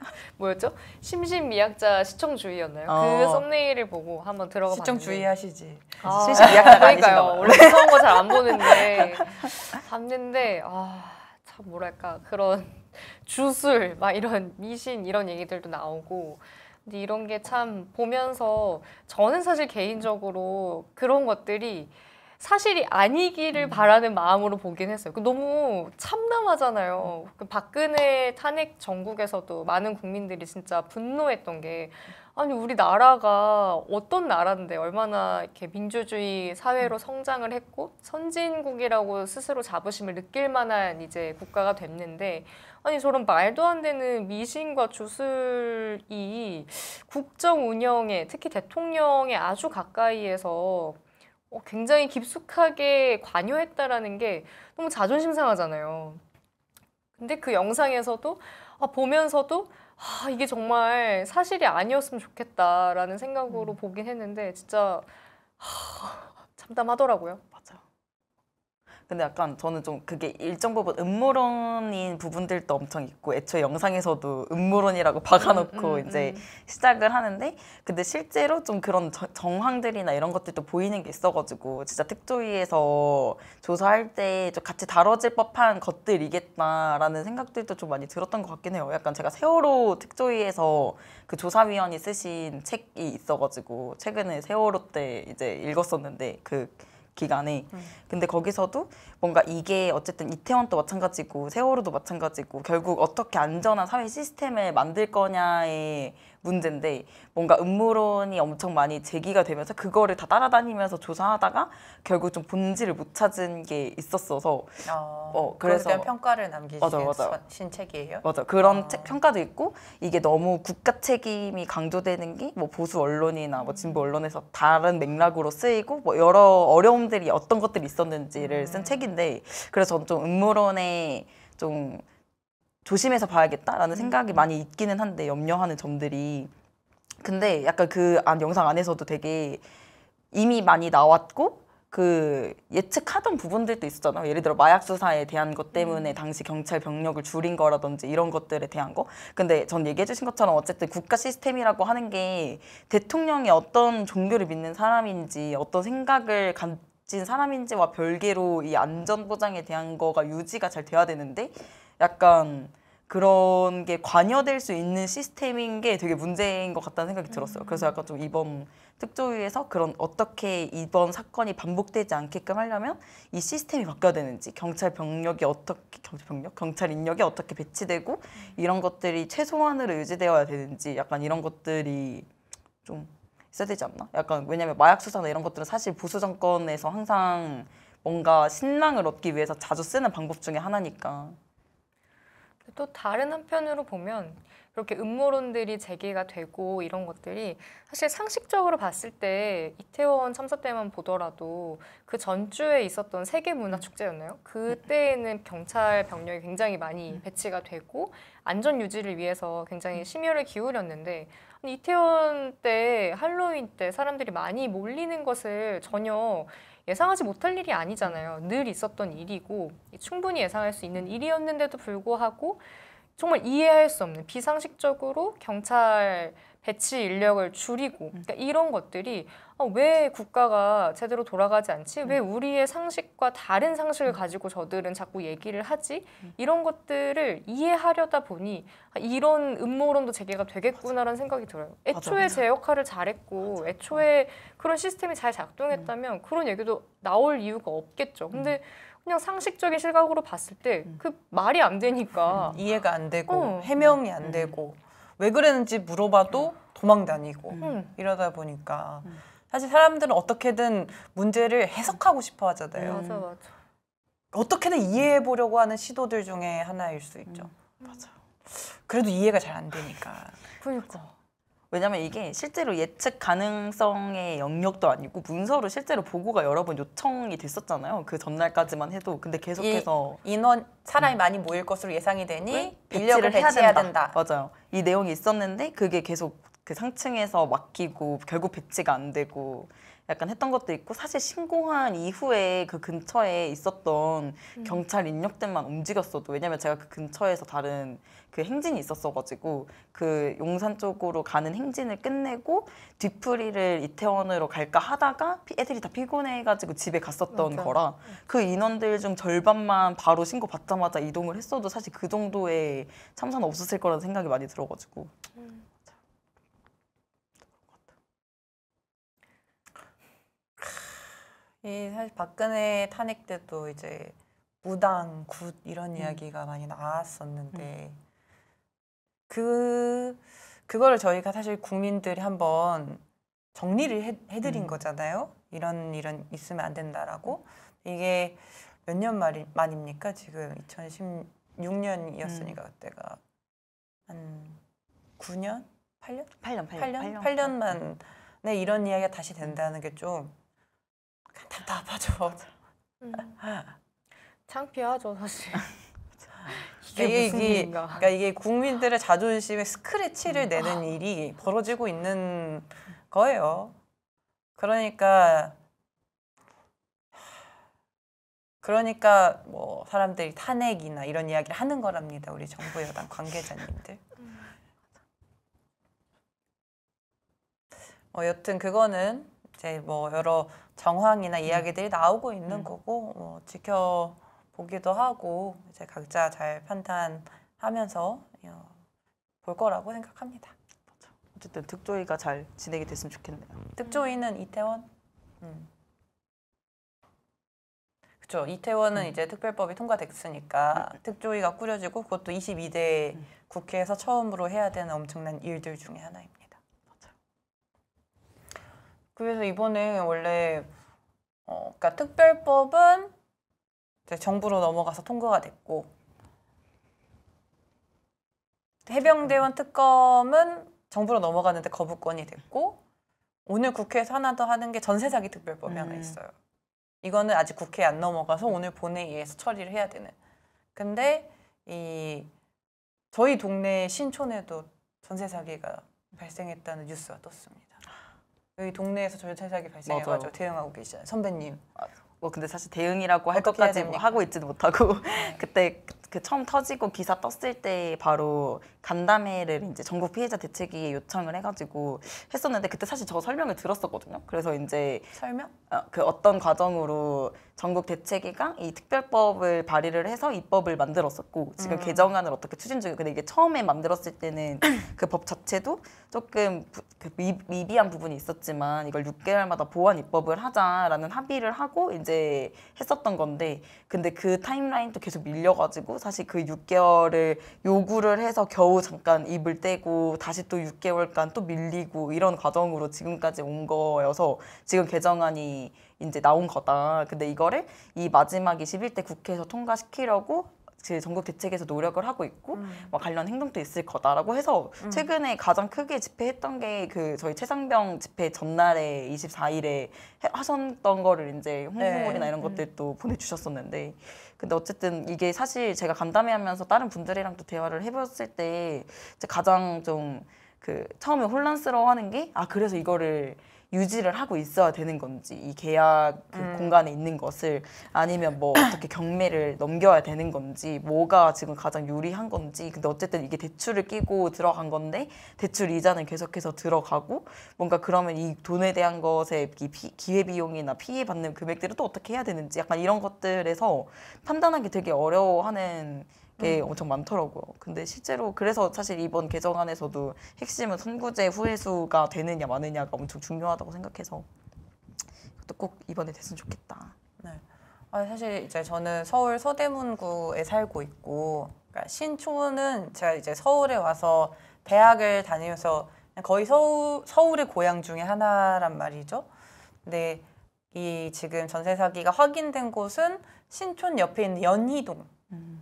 뭐였죠? 심신미약자 시청주의였나요? 그 어. 그 썸네일을 보고 한번 들어가 봤는 시청주의하시지. 아, 심신미약자 아니신가 봐. 원래 무서운 거잘 안 보는데 봤는데 아, 참 뭐랄까 그런 주술 막 이런 미신 이런 얘기들도 나오고 근데 이런 게 참 보면서 저는 사실 개인적으로 그런 것들이 사실이 아니기를 음. 바라는 마음으로 보긴 했어요. 그 너무 참담하잖아요. 음. 그 박근혜 탄핵 전국에서도 많은 국민들이 진짜 분노했던 게 아니 우리 나라가 어떤 나라인데 얼마나 이렇게 민주주의 사회로 음. 성장을 했고 선진국이라고 스스로 자부심을 느낄 만한 이제 국가가 됐는데 아니 저런 말도 안 되는 미신과 주술이 국정 운영에 특히 대통령에 아주 가까이에서 어, 굉장히 깊숙하게 관여했다라는 게 너무 자존심 상하잖아요. 근데 그 영상에서도 아, 보면서도 아, 이게 정말 사실이 아니었으면 좋겠다라는 생각으로 음. 보긴 했는데 진짜 하, 참담하더라고요. 근데 약간 저는 좀 그게 일정 부분 음모론인 부분들도 엄청 있고 애초에 영상에서도 음모론이라고 박아놓고 음, 음, 이제 음. 시작을 하는데 근데 실제로 좀 그런 저, 정황들이나 이런 것들도 보이는 게 있어가지고 진짜 특조위에서 조사할 때좀 같이 다뤄질 법한 것들이겠다라는 생각들도 좀 많이 들었던 것 같긴 해요. 약간 제가 세월호 특조위에서 그 조사위원이 쓰신 책이 있어가지고 최근에 세월호 때 이제 읽었었는데 그 기간에. 음. 근데 거기서도 뭔가 이게 어쨌든 이태원도 마찬가지고 세월호도 마찬가지고 결국 어떻게 안전한 사회 시스템을 만들 거냐의 문제인데 뭔가 음모론이 엄청 많이 제기가 되면서 그거를 다 따라다니면서 조사하다가 결국 좀 본질을 못 찾은 게 있었어서 아, 어, 어 그래서 대한 평가를 남기신 맞아, 아 책이에요. 맞아 그런 어. 책, 평가도 있고 이게 너무 국가 책임이 강조되는 게 뭐 보수 언론이나 뭐 진보 음. 언론에서 다른 맥락으로 쓰이고 뭐 여러 어려움들이 어떤 것들이 있었는지를 쓴 음. 책이 책인데 그래서 저는 좀 음모론에 좀 조심해서 봐야겠다라는 음, 생각이 음. 많이 있기는 한데 염려하는 점들이 근데 약간 그 안, 영상 안에서도 되게 이미 많이 나왔고 그 예측하던 부분들도 있었잖아요. 예를 들어 마약 수사에 대한 것 때문에 음. 당시 경찰 병력을 줄인 거라든지 이런 것들에 대한 거. 근데 전 얘기해 주신 것처럼 어쨌든 국가 시스템이라고 하는 게 대통령이 어떤 종교를 믿는 사람인지 어떤 생각을 간, 가진 사람인지와 별개로 이 안전 보장에 대한 거가 유지가 잘 돼야 되는데 약간 그런 게 관여될 수 있는 시스템인 게 되게 문제인 것 같다는 생각이 들었어요. 그래서 음. 약간 좀 이번 특조위에서 그런 어떻게 이번 사건이 반복되지 않게끔 하려면 이 시스템이 바뀌어야 되는지 경찰 병력이 어떻게 경찰 병력 경찰 인력이 어떻게 배치되고 음. 이런 것들이 최소한으로 유지되어야 되는지 약간 이런 것들이 좀 있어야 되지 않나? 약간 왜냐면 마약 수사나 이런 것들은 사실 보수 정권에서 항상 뭔가 신망을 얻기 위해서 자주 쓰는 방법 중에 하나니까. 또 다른 한편으로 보면 그렇게 음모론들이 제기가 되고 이런 것들이 사실 상식적으로 봤을 때 이태원 참사 때만 보더라도 그 전주에 있었던 세계문화축제였나요? 음. 그때에는 음. 경찰 병력이 굉장히 많이 음. 배치가 되고 안전 유지를 위해서 굉장히 심혈을 기울였는데 이태원 때 할로윈 때 사람들이 많이 몰리는 것을 전혀 예상하지 못할 일이 아니잖아요. 늘 있었던 일이고 충분히 예상할 수 있는 일이었는데도 불구하고 정말 이해할 수 없는 비상식적으로 경찰 배치 인력을 줄이고 음. 그러니까 이런 것들이 아, 왜 국가가 제대로 돌아가지 않지? 왜 음. 우리의 상식과 다른 상식을 음. 가지고 저들은 자꾸 얘기를 하지? 음. 이런 것들을 이해하려다 보니 아, 이런 음모론도 재개가 되겠구나라는 생각이 들어요. 애초에 제 역할을 잘했고 애초에 그런 시스템이 잘 작동했다면 그런 얘기도 나올 이유가 없겠죠. 근데 그냥 상식적인 시각으로 봤을 때 그 말이 안 되니까 이해가 안 되고 어. 해명이 안 되고 왜 그랬는지 물어봐도 도망 다니고 이러다 보니까 사실 사람들은 어떻게든 문제를 해석하고 싶어 하잖아요. 음. 맞아 맞아. 어떻게든 이해해 보려고 하는 시도들 중에 하나일 수 있죠. 음. 맞아. 그래도 이해가 잘 안 되니까. 그니까 왜냐면 이게 실제로 예측 가능성의 영역도 아니고 문서로 실제로 보고가 여러 번 요청이 됐었잖아요. 그 전날까지만 해도 근데 계속해서 인원 사람이 음. 많이 모일 것으로 예상이 되니 인려을 배치해야 된다. 된다. 맞아요. 이 내용이 있었는데 그게 계속 그 상층에서 막히고 결국 배치가 안 되고 약간 했던 것도 있고 사실 신고한 이후에 그 근처에 있었던 음. 경찰 인력들만 움직였어도 왜냐면 제가 그 근처에서 다른 그 행진이 있었어가지고 그 용산 쪽으로 가는 행진을 끝내고 뒤풀이를 이태원으로 갈까 하다가 애들이 다 피곤해가지고 집에 갔었던 맞아. 거라 음. 그 인원들 중 절반만 바로 신고 받자마자 이동을 했어도 사실 그 정도의 참사는 없었을 거라는 생각이 많이 들어가지고 음. 예, 사실 박근혜 탄핵 때도 이제 무당, 굿 이런 음. 이야기가 음. 많이 나왔었는데 음. 그 그거를 저희가 사실 국민들이 한번 정리를 해, 해드린 음. 거잖아요. 이런 일은 있으면 안 된다라고 음. 이게 몇 년 만입니까? 지금 2016년이었으니까 그때가 한 9년, 8년, 8년, 8년, 8년, 8년 만에 이런 이야기가 다시 된다는 게좀 답답하죠. 음. 창피하죠 사실. 이게, 그러니까 이게 무슨 일인가. 그러니까 이게 국민들의 자존심에 스크래치를 음. 내는 아. 일이 벌어지고 있는 거예요. 그러니까 그러니까 뭐 사람들이 탄핵이나 이런 이야기를 하는 거랍니다. 우리 정부 여당 관계자님들. 음. 어, 여튼 그거는 이제 뭐 여러 정황이나 음. 이야기들이 나오고 있는 음. 거고 뭐 지켜보기도 하고 이제 각자 잘 판단하면서 어, 볼 거라고 생각합니다. 어쨌든 득조이가 잘 진행이 됐으면 좋겠네요. 득조이는 이태원. 음. 그렇죠. 이태원은 음. 이제 특별법이 통과됐으니까 음. 특조위가 꾸려지고 그것도 22대 음. 국회에서 처음으로 해야 되는 엄청난 일들 중에 하나입니다. 그래서 이번에 원래 어, 그러니까 특별법은 정부로 넘어가서 통과가 됐고 해병대원 특검은 정부로 넘어가는데 거부권이 됐고 오늘 국회에서 하나 더 하는 게 전세사기 특별법이 음. 하나 있어요. 이거는 아직 국회에 안 넘어가서 오늘 본회의에서 처리를 해야 되는. 근데 이 저희 동네 신촌에도 전세 사기가 발생했다는 뉴스가 떴습니다. 여기 동네에서 절차사이 발생해가지고 맞아요. 대응하고 계시잖아요 선배님 아, 뭐 근데 사실 대응이라고 할 것까지 뭐 하고 있지는 못하고 그때 그 처음 터지고 기사 떴을 때 바로 간담회를 이제 전국 피해자 대책위에 요청을 해가지고 했었는데 그때 사실 저 설명을 들었었거든요. 그래서 이제 설명? 어, 그 어떤 과정으로 전국 대책위가 이 특별법을 발의를 해서 입법을 만들었었고 지금 음. 개정안을 어떻게 추진 중이에요. 근데 이게 처음에 만들었을 때는 그 법 자체도 조금 부, 그 미, 미비한 부분이 있었지만 이걸 6개월마다 보완 입법을 하자라는 합의를 하고 이제 했었던 건데 근데 그 타임라인도 계속 밀려가지고 사실 그 6개월을 요구를 해서 겨우 잠깐 입을 떼고 다시 또 6개월간 또 밀리고 이런 과정으로 지금까지 온 거여서 지금 개정안이 이제 나온 거다. 근데 이거를 이 마지막 21대 1 국회에서 통과시키려고 제 전국 대책에서 노력을 하고 있고 음. 뭐 관련 행동도 있을 거다라고 해서 음. 최근에 가장 크게 집회했던 게 그 저희 최상병 집회 전날에 24일에 하셨던 거를 이제 홍보물이나 네. 이런 음. 것들도 음. 보내주셨었는데 근데 어쨌든 이게 사실 제가 간담회하면서 다른 분들이랑도 대화를 해봤을 때 가장 좀 그 처음에 혼란스러워하는 게 아 그래서 이거를 유지를 하고 있어야 되는 건지 이 계약 그 음. 공간에 있는 것을 아니면 뭐 어떻게 경매를 넘겨야 되는 건지 뭐가 지금 가장 유리한 건지 근데 어쨌든 이게 대출을 끼고 들어간 건데 대출 이자는 계속해서 들어가고 뭔가 그러면 이 돈에 대한 것에 기회 비용이나 피해 받는 금액들을 또 어떻게 해야 되는지 약간 이런 것들에서 판단하기 되게 어려워하는 게 음. 엄청 많더라고요. 근데 실제로 그래서 사실 이번 개정안에서도 핵심은 선구제 후회수가 되느냐 마느냐가 엄청 중요하다고 생각해서 그것도 꼭 이번에 됐으면 좋겠다. 네. 아, 사실 이제 저는 서울 서대문구에 살고 있고 그러니까 신촌은 제가 이제 서울에 와서 대학을 다니면서 거의 서울 서울의 고향 중에 하나란 말이죠. 근데 이 지금 전세 사기가 확인된 곳은 신촌 옆에 있는 연희동. 음.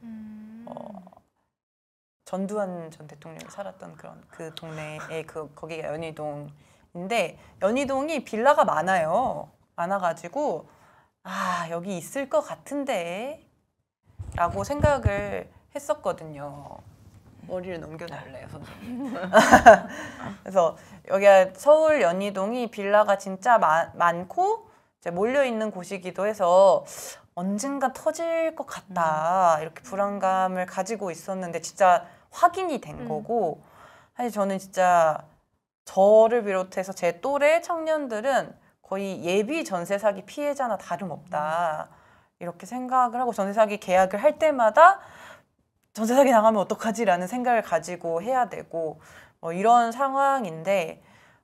전두환 전 대통령이 살았던 그런 그 동네에 그 거기가 연희동인데 연희동이 빌라가 많아요. 많아가지고 아 여기 있을 것 같은데라고 생각을 했었거든요. 머리를 넘겨달래요, 선생님. 그래서 여기가 서울 연희동이 빌라가 진짜 마, 많고 몰려 있는 곳이기도 해서 언젠가 터질 것 같다 음. 이렇게 불안감을 가지고 있었는데 진짜 확인이 된 음. 거고 사실 저는 진짜 저를 비롯해서 제 또래 청년들은 거의 예비 전세 사기 피해자나 다름없다 음. 이렇게 생각을 하고 전세 사기 계약을 할 때마다 전세 사기 당하면 어떡하지라는 생각을 가지고 해야 되고 뭐 이런 상황인데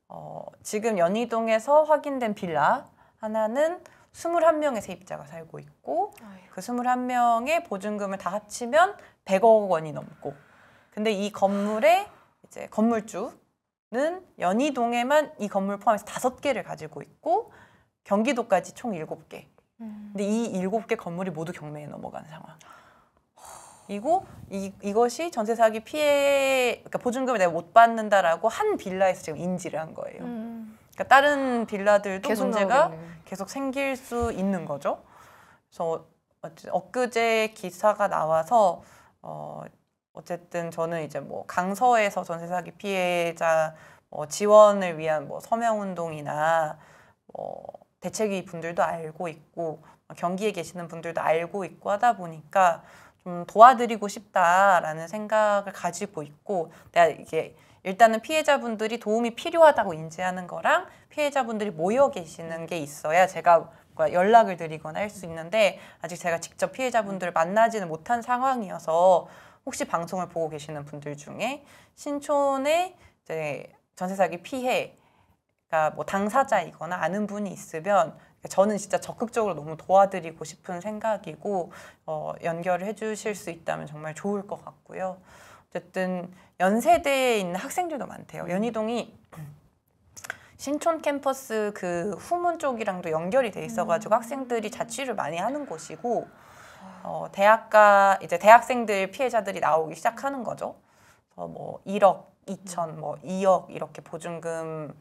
어, 지금 연희동에서 확인된 빌라 하나는 21명의 세입자가 살고 있고 아유. 그 21명의 보증금을 다 합치면 100억 원이 넘고 근데 이 건물의 이제 건물주는 연희동에만 이 건물 포함해서 다섯 개를 가지고 있고 경기도까지 총 일곱 개. 음. 근데 이 일곱 개 건물이 모두 경매에 넘어간 상황. 이고 이, 이것이 전세 사기 피해 그러니까 보증금을 내가 못 받는다라고 한 빌라에서 지금 인지를 한 거예요. 음. 그러니까 다른 빌라들도 계속 문제가 나오겠네. 계속 생길 수 있는 거죠. 그래서 엊그제 기사가 나와서 어, 어쨌든 저는 이제 뭐 강서에서 전세 사기 피해자 뭐 지원을 위한 뭐 서명 운동이나 뭐 대책위 분들도 알고 있고 경기에 계시는 분들도 알고 있고 하다 보니까 좀 도와드리고 싶다라는 생각을 가지고 있고 내가 이게 일단은 피해자분들이 도움이 필요하다고 인지하는 거랑 피해자분들이 모여 계시는 게 있어야 제가 연락을 드리거나 할 수 있는데 아직 제가 직접 피해자분들을 만나지는 못한 상황이어서 혹시 방송을 보고 계시는 분들 중에 신촌에 이제 전세 사기 피해가 뭐 당사자이거나 아는 분이 있으면 저는 진짜 적극적으로 너무 도와드리고 싶은 생각이고 어, 연결을 해주실 수 있다면 정말 좋을 것 같고요. 어쨌든 연세대에 있는 학생들도 많대요. 음. 연희동이 신촌 캠퍼스 그 후문 쪽이랑도 연결이 돼 있어가지고 음. 학생들이 자취를 많이 하는 곳이고 어, 대학가 이제 대학생들 피해자들이 나오기 시작하는 거죠. 어, 뭐 1억, 2천, 뭐 2억 이렇게 보증금이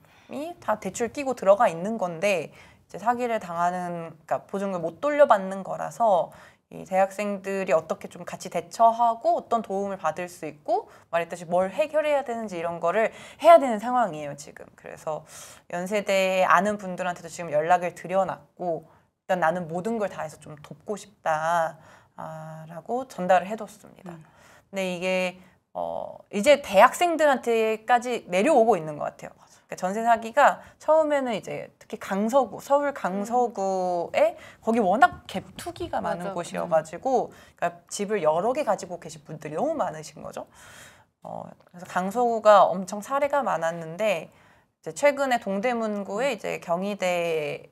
다 대출 끼고 들어가 있는 건데 이제 사기를 당하는 그러니까 보증금 못 돌려받는 거라서 이 대학생들이 어떻게 좀 같이 대처하고 어떤 도움을 받을 수 있고 말했듯이 뭘 해결해야 되는지 이런 거를 해야 되는 상황이에요 지금 그래서 연세대 아는 분들한테도 지금 연락을 드려놨고 일단 나는 모든 걸 다 해서 좀 돕고 싶다라고 전달을 해뒀습니다. 음. 근데 이게 어, 이제 대학생들한테까지 내려오고 있는 것 같아요. 그러니까 전세 사기가 처음에는 이제 특히 강서구, 서울 강서구에 거기 워낙 갭 투기가 많은 맞아. 곳이어가지고 그러니까 집을 여러 개 가지고 계신 분들이 너무 많으신 거죠. 어, 그래서 강서구가 엄청 사례가 많았는데 이제 최근에 동대문구에 이제 경희대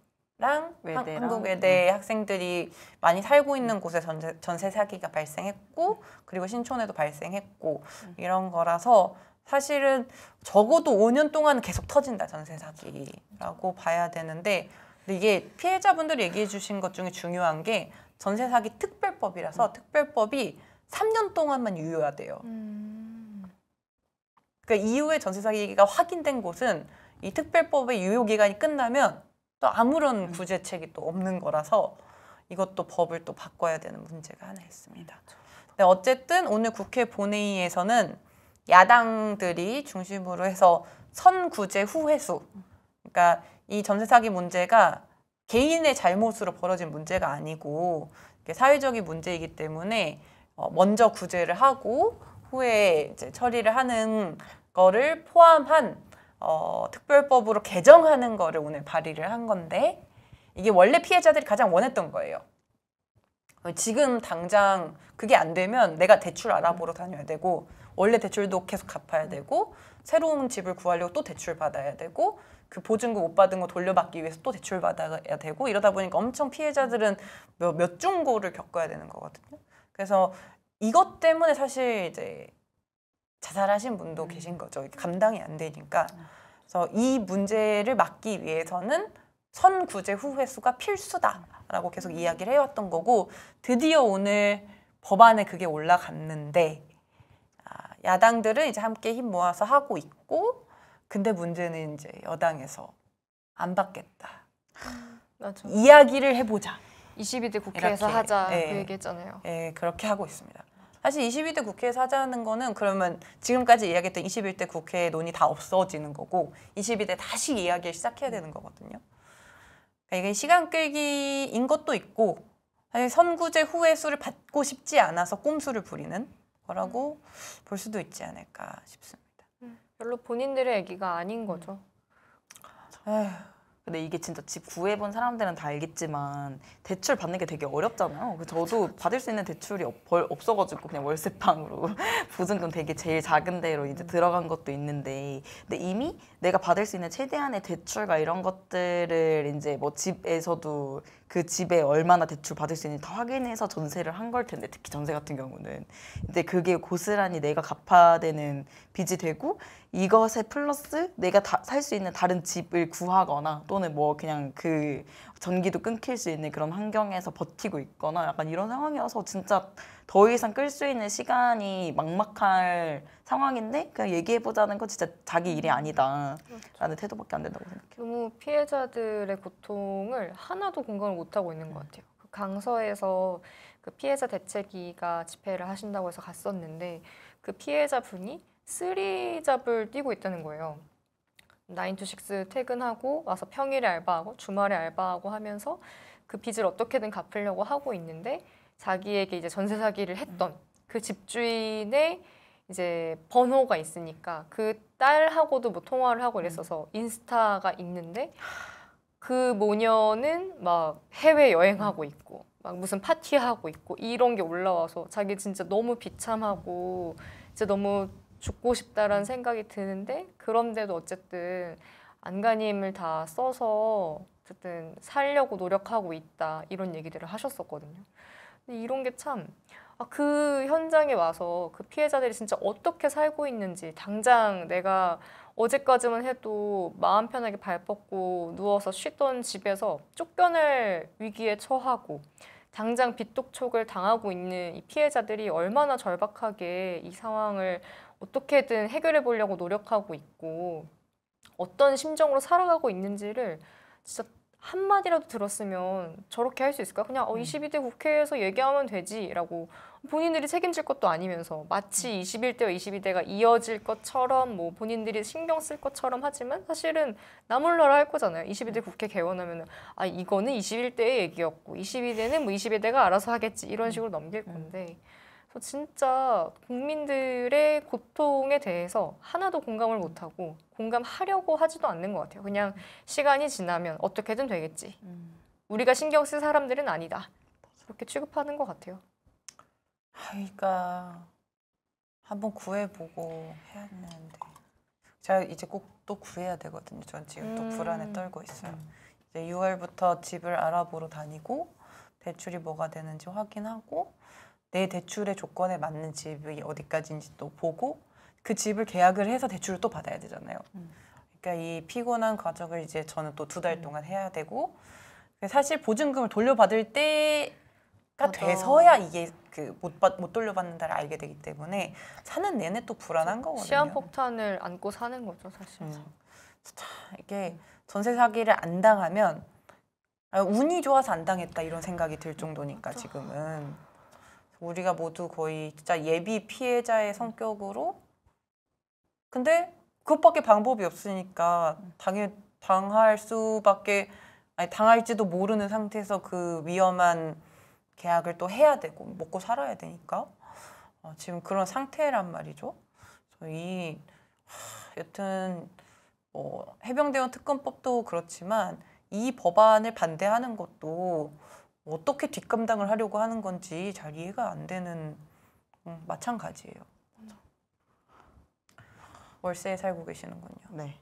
랑 외대랑. 한국 외대 네. 학생들이 많이 살고 있는 음. 곳에 전세, 전세 사기가 발생했고 그리고 신촌에도 발생했고 음. 이런 거라서 사실은 적어도 5년 동안 계속 터진다 전세 사기라고 봐야 되는데 근데 이게 피해자분들 얘기해 주신 것 중에 중요한 게 전세 사기 특별법이라서 음. 특별법이 3년 동안만 유효화돼요. 음. 그러니까 이후에 전세 사기가 확인된 곳은 이 특별법의 유효 기간이 끝나면 또 아무런 구제책이 또 없는 거라서 이것도 법을 또 바꿔야 되는 문제가 하나 있습니다. 근 네, 어쨌든 오늘 국회 본회의에서는 야당들이 중심으로 해서 선구제 후회수 그러니까 이 전세 사기 문제가 개인의 잘못으로 벌어진 문제가 아니고 사회적인 문제이기 때문에 어, 먼저 구제를 하고 후에 이제 처리를 하는 거를 포함한 어, 특별법으로 개정하는 거를 오늘 발의를 한 건데 이게 원래 피해자들이 가장 원했던 거예요. 지금 당장 그게 안 되면 내가 대출 알아보러 다녀야 되고 원래 대출도 계속 갚아야 되고 새로운 집을 구하려고 또 대출 받아야 되고 그 보증금 못 받은 거 돌려받기 위해서 또 대출 받아야 되고 이러다 보니까 엄청 피해자들은 몇, 몇 중고를 겪어야 되는 거거든요. 그래서 이것 때문에 사실 이제 자살하신 분도 음. 계신 거죠. 감당이 안 되니까. 음. 그래서 이 문제를 막기 위해서는 선구제 후회수가 필수다라고 계속 음. 이야기를 해왔던 거고 드디어 오늘 법안에 그게 올라갔는데 아, 야당들은 이제 함께 힘 모아서 하고 있고 근데 문제는 이제 여당에서 안 받겠다. 이야기를 해보자. 22대 국회에서 이렇게, 하자 예, 그 네. 얘기했잖아요. 예, 네, 그렇게 하고 있습니다. 사실 22대 국회에 사자는 거는 그러면 지금까지 이야기했던 21대 국회의 논의 다 없어지는 거고 22대 다시 이야기를 시작해야 되는 거거든요. 그러니까 이게 시간 끌기인 것도 있고 사실 선구제 후의 수를 받고 싶지 않아서 꼼수를 부리는 거라고 음. 볼 수도 있지 않을까 싶습니다. 음, 별로 본인들의 얘기가 아닌 거죠. 에휴. 근데 이게 진짜 집 구해본 사람들은 다 알겠지만 대출 받는 게 되게 어렵잖아요. 그래서 저도 받을 수 있는 대출이 없어가지고 그냥 월세방으로 보증금 되게 제일 작은 데로 이제 들어간 것도 있는데 근데 이미 내가 받을 수 있는 최대한의 대출과 이런 것들을 이제 뭐 집에서도 그 집에 얼마나 대출 받을 수 있는지 다 확인해서 전세를 한 걸 텐데 특히 전세 같은 경우는 근데 그게 고스란히 내가 갚아야 되는 빚이 되고 이것에 플러스 내가 살 수 있는 다른 집을 구하거나 또는 뭐 그냥 그 전기도 끊길 수 있는 그런 환경에서 버티고 있거나 약간 이런 상황이어서 진짜 더 이상 끌 수 있는 시간이 막막할 상황인데 그냥 얘기해보자는 건 진짜 자기 일이 아니다라는 그렇죠. 태도밖에 안 된다고 생각해요. 너무 피해자들의 고통을 하나도 공감을 못하고 있는 것 네. 같아요. 그 강서에서 그 피해자 대책위가 집회를 하신다고 해서 갔었는데 그 피해자분이 쓰리잡을 뛰고 있다는 거예요. 나인투식스 퇴근하고 와서 평일에 알바하고 주말에 알바하고 하면서 그 빚을 어떻게든 갚으려고 하고 있는데 자기에게 이제 전세 사기를 했던 그 집주인의 이제 번호가 있으니까 그 딸하고도 뭐 통화를 하고 이랬어서 음. 인스타가 있는데 그 모녀는 막 해외 여행하고 있고 막 무슨 파티하고 있고 이런 게 올라와서 자기 진짜 너무 비참하고 진짜 너무 죽고 싶다라는 생각이 드는데 그런데도 어쨌든 안간힘을 다 써서 어쨌든 살려고 노력하고 있다 이런 얘기들을 하셨었거든요. 근데 이런 게 참그 아, 현장에 와서 그 피해자들이 진짜 어떻게 살고 있는지 당장 내가 어제까지만 해도 마음 편하게 발 뻗고 누워서 쉬던 집에서 쫓겨날 위기에 처하고 당장 빚독촉을 당하고 있는 이 피해자들이 얼마나 절박하게 이 상황을 어떻게든 해결해 보려고 노력하고 있고 어떤 심정으로 살아가고 있는지를 진짜 한마디라도 들었으면 저렇게 할 수 있을까? 그냥 어, 22대 음. 국회에서 얘기하면 되지라고 본인들이 책임질 것도 아니면서 마치 21대와 음. 22대가 이어질 것처럼 뭐 본인들이 신경 쓸 것처럼 하지만 사실은 나몰라라 할 거잖아요. 22대 음. 국회 개원하면 아 이거는 21대의 얘기였고 22대는 뭐 22대가 알아서 하겠지 이런 식으로 넘길 건데 음. 저 진짜 국민들의 고통에 대해서 하나도 공감을 못하고 공감하려고 하지도 않는 것 같아요. 그냥 음. 시간이 지나면 어떻게든 되겠지. 음. 우리가 신경 쓸 사람들은 아니다. 그렇게 취급하는 것 같아요. 그러니까 한번 구해보고 해야 되는데 제가 이제 꼭 또 구해야 되거든요. 전 지금 또 음. 불안에 떨고 있어요. 이제 6월부터 집을 알아보러 다니고 대출이 뭐가 되는지 확인하고 내 대출의 조건에 맞는 집이 어디까지인지 또 보고 그 집을 계약을 해서 대출을 또 받아야 되잖아요. 음. 그러니까 이 피곤한 과정을 이제 저는 또 두달 음. 동안 해야 되고 그 사실 보증금을 돌려받을 때가 돼서야 이게 그못못 못 돌려받는다를 알게 되기 때문에 사는 내내 또 불안한 거거든요. 시한 폭탄을 안고 사는 거죠 사실. 음. 이게 전세 사기를 안 당하면 아, 운이 좋아서 안 당했다 이런 생각이 들 정도니까 지금은. 우리가 모두 거의 진짜 예비 피해자의 음. 성격으로 근데 그것밖에 방법이 없으니까 음. 당연 당할 수밖에 아니 당할지도 모르는 상태에서 그 위험한 계약을 또 해야 되고 먹고 살아야 되니까 어, 지금 그런 상태란 말이죠. 이 여튼 뭐 해병대원 특검법도 그렇지만 이 법안을 반대하는 것도 어떻게 뒷감당을 하려고 하는 건지 잘 이해가 안 되는 음, 마찬가지예요. 맞 월세에 살고 계시는군요. 네.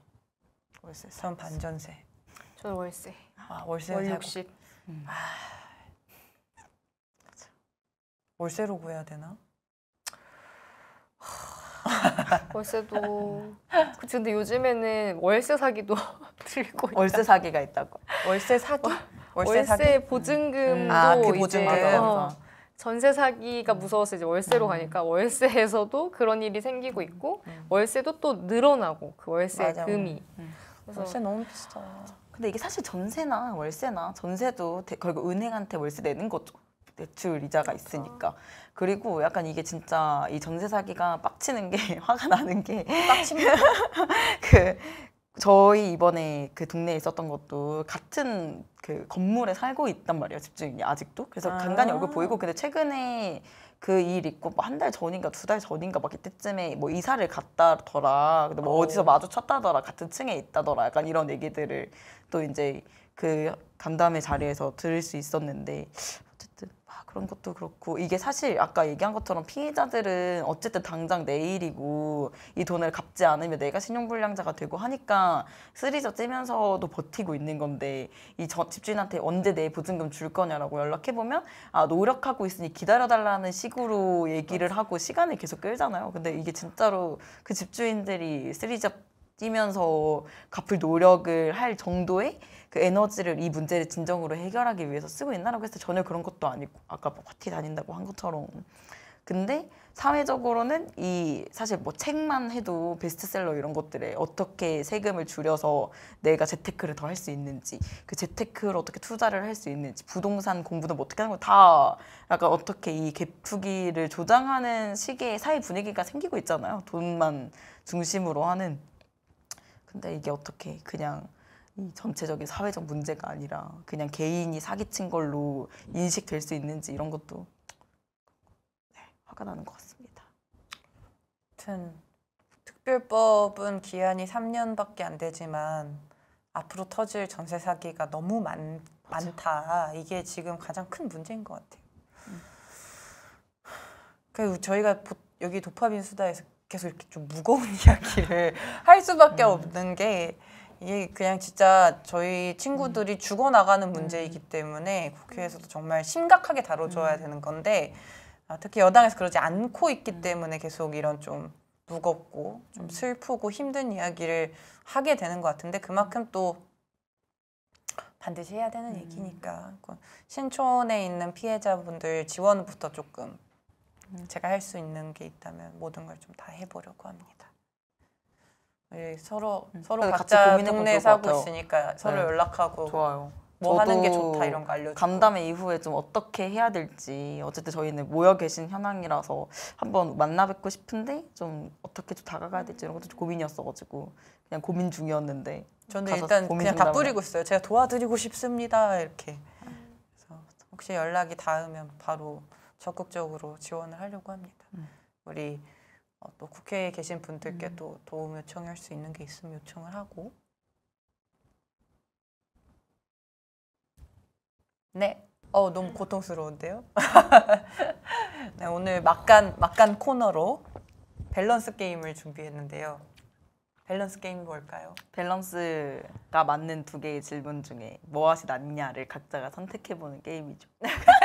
월세. 전 반전세. 저는 월세. 아 월세 월 60. 음. 아. 월세로 구해야 되나? 월세도 그치 근데 요즘에는 월세 사기도 들고 월세 사기가 있다고 월세 사기 월세, 월세 보증금도 음. 아, 보증금. 그 이제 어, 전세 사기가 무서워서 이제 월세로 음. 가니까 월세에서도 그런 일이 생기고 있고 음. 월세도 또 늘어나고 그 월세 맞아. 금이 월세 너무 비싸. 근데 이게 사실 전세나 월세나 전세도 대, 결국 은행한테 월세 내는 거죠. 대출 이자가 그렇죠. 있으니까. 그리고 약간 이게 진짜 이 전세 사기가 빡치는 게 화가 나는 게 빡치면 그 저희 이번에 그 동네에 있었던 것도 같은 그 건물에 살고 있단 말이에요 집주인이 아직도 그래서 아 간간히 얼굴 보이고 근데 최근에 그 일 있고 뭐 한 달 전인가 두 달 전인가 막 이때쯤에 뭐 이사를 갔다더라 근데 뭐 오. 어. 어디서 마주쳤다더라 같은 층에 있다더라 약간 이런 얘기들을 또 이제 그 간담회 자리에서 들을 수 있었는데 어쨌든 아, 그런 것도 그렇고 이게 사실 아까 얘기한 것처럼 피해자들은 어쨌든 당장 내일이고 이 돈을 갚지 않으면 내가 신용불량자가 되고 하니까 쓰리저 찌면서도 버티고 있는 건데 이 저, 집주인한테 언제 내 보증금 줄 거냐라고 연락해 보면 아 노력하고 있으니 기다려달라는 식으로 얘기를 하고 시간을 계속 끌잖아요. 근데 이게 진짜로 그 집주인들이 쓰리저 뛰면서 갚을 노력을 할 정도의 그 에너지를 이 문제를 진정으로 해결하기 위해서 쓰고 있나라고 했을 때 전혀 그런 것도 아니고 아까 뭐 파티 다닌다고 한 것처럼 근데 사회적으로는 이 사실 뭐 책만 해도 베스트셀러 이런 것들에 어떻게 세금을 줄여서 내가 재테크를 더 할 수 있는지 그 재테크를 어떻게 투자를 할 수 있는지 부동산 공부는 뭐 어떻게 하는 거 다 약간 어떻게 이 갭투기를 조장하는 식의 사회 분위기가 생기고 있잖아요 돈만 중심으로 하는 근데 이게 어떻게 그냥 이 전체적인 사회적 문제가 아니라 그냥 개인이 사기친 걸로 인식될 수 있는지 이런 것도 네, 화가 나는 것 같습니다. 아무튼 특별법은 기한이 3년밖에 안 되지만 앞으로 터질 전세 사기가 너무 많, 많다. 이게 지금 가장 큰 문제인 것 같아요. 음. 그 저희가 여기 도파민 수다에서 계속 이렇게 좀 무거운 이야기를 할 수밖에 음. 없는 게 이게 그냥 진짜 저희 친구들이 음. 죽어나가는 음. 문제이기 때문에 국회에서도 음. 정말 심각하게 다뤄줘야 되는 건데 아, 특히 여당에서 그러지 않고 있기 때문에 계속 이런 좀 무겁고 좀 슬프고 힘든 이야기를 하게 되는 것 같은데 그만큼 또 반드시 해야 되는 얘기니까 신촌에 있는 피해자분들 지원부터 조금 제가 할 수 있는 게 있다면 모든 걸 좀 다 해보려고 합니다. 예, 서로 음. 서로 각자 동네 사고 있으니까 서로 네. 연락하고 좋아요. 뭐 하는 게 좋다 이런 거 알려주고 간담회 이후에 좀 어떻게 해야 될지 어쨌든 저희는 모여 계신 현황이라서 한번 만나 뵙고 싶은데 좀 어떻게 좀 다가가야 될지 이런 것도 좀 고민이었어가지고 그냥 고민 중이었는데 저는 일단 그냥 다 뿌리고 있어요 제가 도와드리고 싶습니다 이렇게 그래서 혹시 연락이 닿으면 바로 적극적으로 지원을 하려고 합니다 음. 우리 어, 또 국회에 계신 분들께 음. 또 도움 요청할 수 있는 게 있으면 요청을 하고 네. 어 너무 고통스러운데요. 네, 오늘 막간 막간 코너로 밸런스 게임을 준비했는데요. 밸런스 게임이 뭘까요? 밸런스가 맞는 두 개의 질문 중에 무엇이 뭐 낫냐를 각자가 선택해 보는 게임이죠.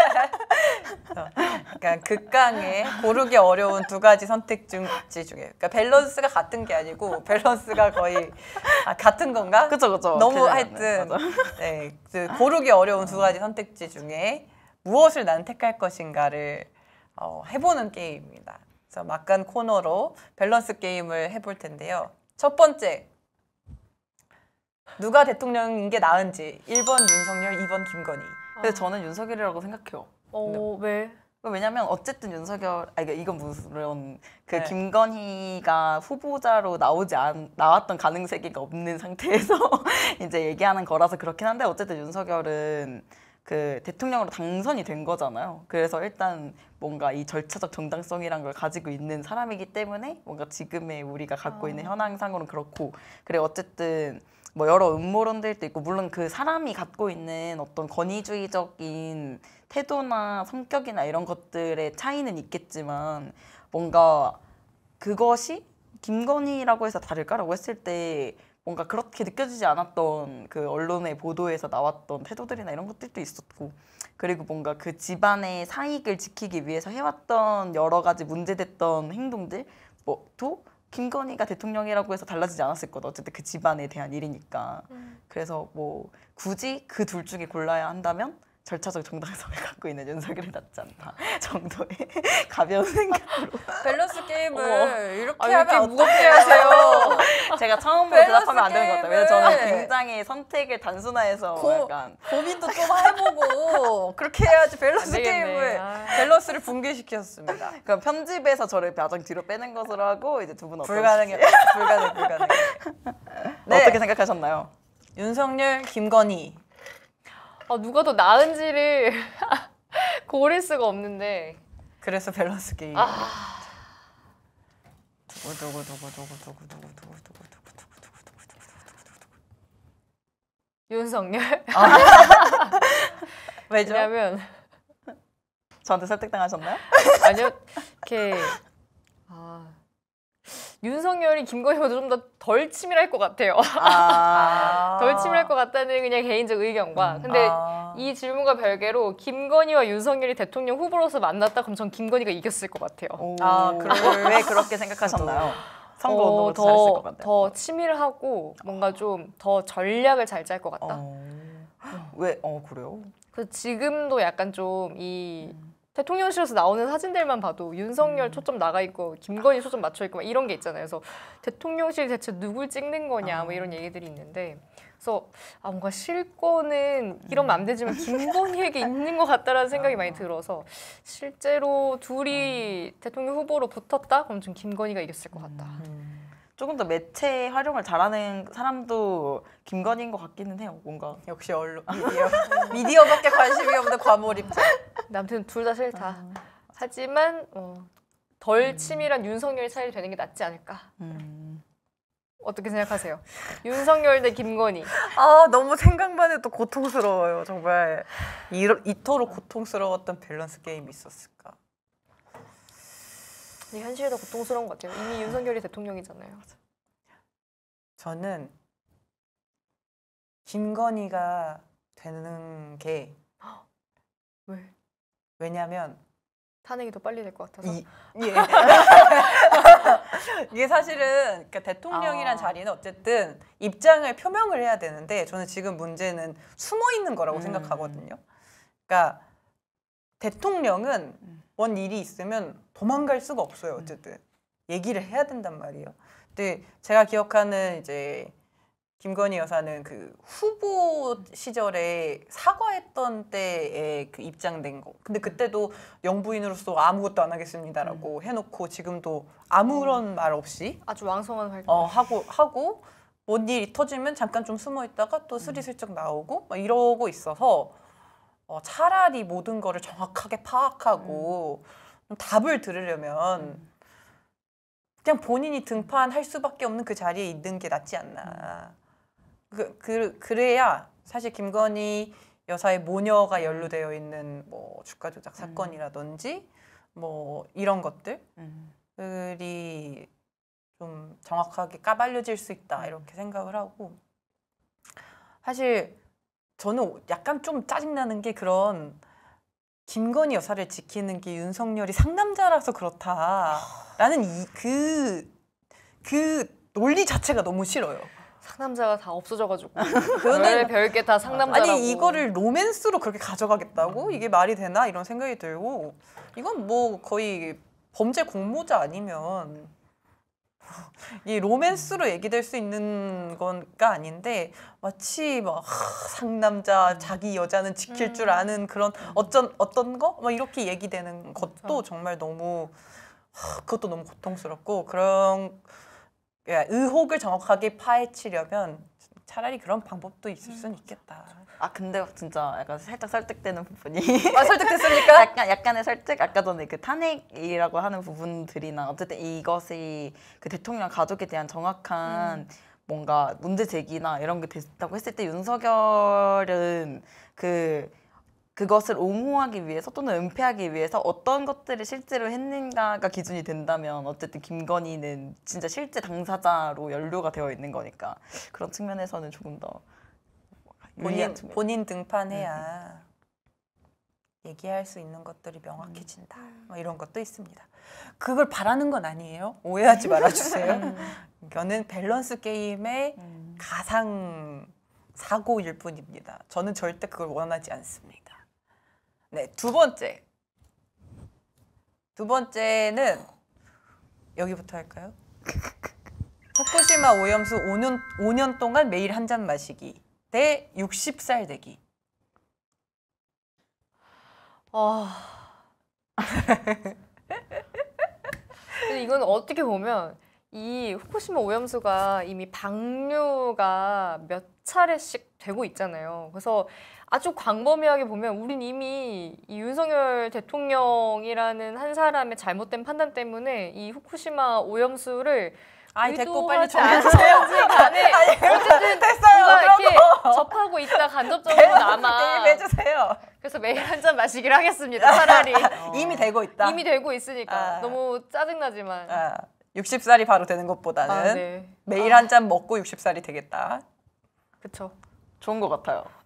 그러니까 극강의 고르기 어려운 두 가지 선택지 중에 그러니까 밸런스가 같은 게 아니고 밸런스가 거의 아, 같은 건가? 그죠 그죠. 너무 하여튼 네, 그 고르기 어려운 두 가지 선택지 중에 무엇을 나는 택할 것인가를 어, 해보는 게임입니다. 그래서 막간 코너로 밸런스 게임을 해볼 텐데요. 첫 번째 누가 대통령인 게 나은지 1번 윤석열, 2번 김건희. 근데 저는 윤석열이라고 생각해요. 어, 왜? 뭐 왜냐면 어쨌든 윤석열 아 이건 무슨 그 네. 김건희가 후보자로 나오지 않 나왔던 가능성이가 없는 상태에서 이제 얘기하는 거라서 그렇긴 한데 어쨌든 윤석열은 그 대통령으로 당선이 된 거잖아요. 그래서 일단 뭔가 이 절차적 정당성이란 걸 가지고 있는 사람이기 때문에 뭔가 지금의 우리가 갖고 아. 있는 현황상으로는 그렇고 그래 어쨌든 뭐 여러 음모론들도 있고 물론 그 사람이 갖고 있는 어떤 권위주의적인 태도나 성격이나 이런 것들의 차이는 있겠지만 뭔가 그것이 김건희라고 해서 다를까라고 했을 때 뭔가 그렇게 느껴지지 않았던 그 언론의 보도에서 나왔던 태도들이나 이런 것들도 있었고 그리고 뭔가 그 집안의 사익을 지키기 위해서 해왔던 여러 가지 문제됐던 행동들 뭐도 김건희가 대통령이라고 해서 달라지지 않았을 거다 어쨌든 그 집안에 대한 일이니까 음. 그래서 뭐 굳이 그 둘 중에 골라야 한다면 절차적 정당성을 갖고 있는 윤석열이 낫지 않다 정도의 가벼운 생각으로 밸런스 게임을 어머. 이렇게 아, 하면 이렇게 무겁게 하세요. 제가 처음으로 대답하면 안 되는 것 같아요. 왜냐면 저는 굉장히 선택을 단순화해서 고, 약간 고민도 좀 해보고 그렇게 해야지 밸런스 게임을 아. 밸런스를 붕괴시켰습니다. 그럼 편집에서 저를 가장 뒤로 빼는 것으로 하고 이제 두분 어떻게 불가능해 불가능 불가능. 네. 어떻게 생각하셨나요? 윤석열, 김건희 아, 누가 더 나은지를 고를 수가 없는데. 그래서 밸런스 게임. 아... 두구 두구 두구 두구 두구 두구 두구 두구 두구 두구 두구 두구 두구 두구 두구 두구 윤석열? 아. 왜죠? 왜냐면 저한테 설득당하셨나요? 아니요. 이렇게 아 윤석열이 김건희보다 좀 더 덜 치밀할 것 같아요. 아덜 치밀할 것 같다는 그냥 개인적 의견과. 음. 근데 아이 질문과 별개로 김건희와 윤석열이 대통령 후보로서 만났다 그럼 전 김건희가 이겼을 것 같아요. 아, 그걸 왜 그렇게 생각하셨나요? 선거 어, 더, 더 치밀하고 뭔가 좀 더 전략을 잘 짤 것 같다. 어... 왜? 어 그래요? 그 지금도 약간 좀이 음. 대통령실에서 나오는 사진들만 봐도 윤석열 음. 초점 나가 있고 김건희 초점 맞춰 있고 막 이런 게 있잖아요. 그래서 대통령실 대체 누굴 찍는 거냐 뭐 이런 아. 얘기들이 있는데 그래서 아 뭔가 실권은 이런 마음 되지만 음. 김건희에게 있는 것 같다라는 생각이 많이 아. 들어서 실제로 둘이 아. 대통령 후보로 붙었다 그럼 좀 김건희가 이겼을 것 같다. 음. 조금 더 매체 활용을 잘하는 사람도 김건희인 것 같기는 해요. 뭔가 역시 언론 미디어 미디어밖에 관심이 없는 과몰입자. 아무튼 둘다 싫다. 아, 하지만 어, 덜 음. 치밀한 음. 윤석열 차이 를 되는 게 낫지 않을까. 음. 어떻게 생각하세요? 윤석열 대 김건희. 아 너무 생각만 해도 고통스러워요. 정말 이, 이토록 고통스러웠던 밸런스 게임이 있었을까. 현실도 고통스러운 것 같아요. 이미 윤석열이 대통령이잖아요. 저는 김건희가 되는 게 왜? 왜냐면 탄핵이 더 빨리 될 것 같아서. 이, 예. 이게 사실은 그러니까 대통령이란 아. 자리는 어쨌든 입장을 표명을 해야 되는데 저는 지금 문제는 숨어 있는 거라고 음. 생각하거든요. 그러니까 대통령은 음. 뭔 일이 있으면 도망갈 수가 없어요. 음. 어쨌든 얘기를 해야 된단 말이에요. 근데 제가 기억하는 이제 김건희 여사는 그 후보 시절에 사과했던 때에 그 입장된 거. 근데 그때도 영부인으로서 아무것도 안 하겠습니다라고 음. 해놓고 지금도 아무런 말 없이 아주 왕성한 활동. 어, 하고 하고 뭔 일이 터지면 잠깐 좀 숨어 있다가 또 스리슬쩍 나오고 막 이러고 있어서 어, 차라리 모든 거를 정확하게 파악하고 음. 답을 들으려면 음. 그냥 본인이 등판할 수밖에 없는 그 자리에 있는 게 낫지 않나. 음. 그, 그, 그래야 사실 김건희 여사의 모녀가 연루되어 있는 뭐 주가 조작 음. 사건이라든지 뭐 이런 것들이 음. 좀 정확하게 까발려질 수 있다 이렇게 생각을 하고 사실 저는 약간 좀 짜증나는 게 그런 김건희 여사를 지키는 게 윤석열이 상남자라서 그렇다라는 이, 그, 그 논리 자체가 너무 싫어요. 상남자가 다 없어져가지고 그 별게 다 상남자라고 아니 이거를 로맨스로 그렇게 가져가겠다고 이게 말이 되나 이런 생각이 들고 이건 뭐 거의 범죄 공모자 아니면 이 로맨스로 얘기될 수 있는 건가 아닌데 마치 막 상남자 음. 자기 여자는 지킬 줄 음. 아는 그런 음. 어쩐 어떤 거 막 이렇게 얘기되는 것도 정말 너무 그것도 너무 고통스럽고 그런 예, 의혹을 정확하게 파헤치려면 차라리 그런 방법도 있을 수는 있겠다. 아 근데 진짜 약간 살짝 설득되는 부분이 아 설득됐습니까? 약간 약간의 설득 아까 전에 그 탄핵이라고 하는 부분들이나 어쨌든 이것이 그 대통령 가족에 대한 정확한 음. 뭔가 문제 제기나 이런 게 됐다고 했을 때 윤석열은 그 그것을 옹호하기 위해서 또는 은폐하기 위해서 어떤 것들을 실제로 했는가가 기준이 된다면 어쨌든 김건희는 진짜 실제 당사자로 연루가 되어 있는 거니까 그런 측면에서는 조금 더 본인 본인 등판해야 음, 음, 음. 얘기할 수 있는 것들이 명확해진다. 뭐 이런 것도 있습니다. 그걸 바라는 건 아니에요. 오해하지 말아주세요. 저는 밸런스 게임의 가상 사고일 뿐입니다. 저는 절대 그걸 원하지 않습니다. 네, 두 번째. 두 번째는 여기부터 할까요? 후쿠시마 오염수 5년, 5년 동안 매일 한 잔 마시기. 대 60살 되기. 어... 근데 이건 어떻게 보면 이 후쿠시마 오염수가 이미 방류가 몇 차례씩 되고 있잖아요. 그래서 아주 광범위하게 보면 우린 이미 이 윤석열 대통령이라는 한 사람의 잘못된 판단 때문에 이 후쿠시마 오염수를 아, 아니 됐고 빨리 정해주세요. 간에 어쨌든 됐어요. 이렇게 접하고 있다 간접적으로 남아. 게임 해주세요. 그래서 매일 한 잔 마시기로 하겠습니다. 차라리 이미 되고 있다. 이미 되고 있으니까 아. 너무 짜증나지만. 아. 60살이 바로 되는 것보다는 아, 네. 매일 아. 한잔 먹고 60살이 되겠다. 그쵸. 좋은 것 같아요.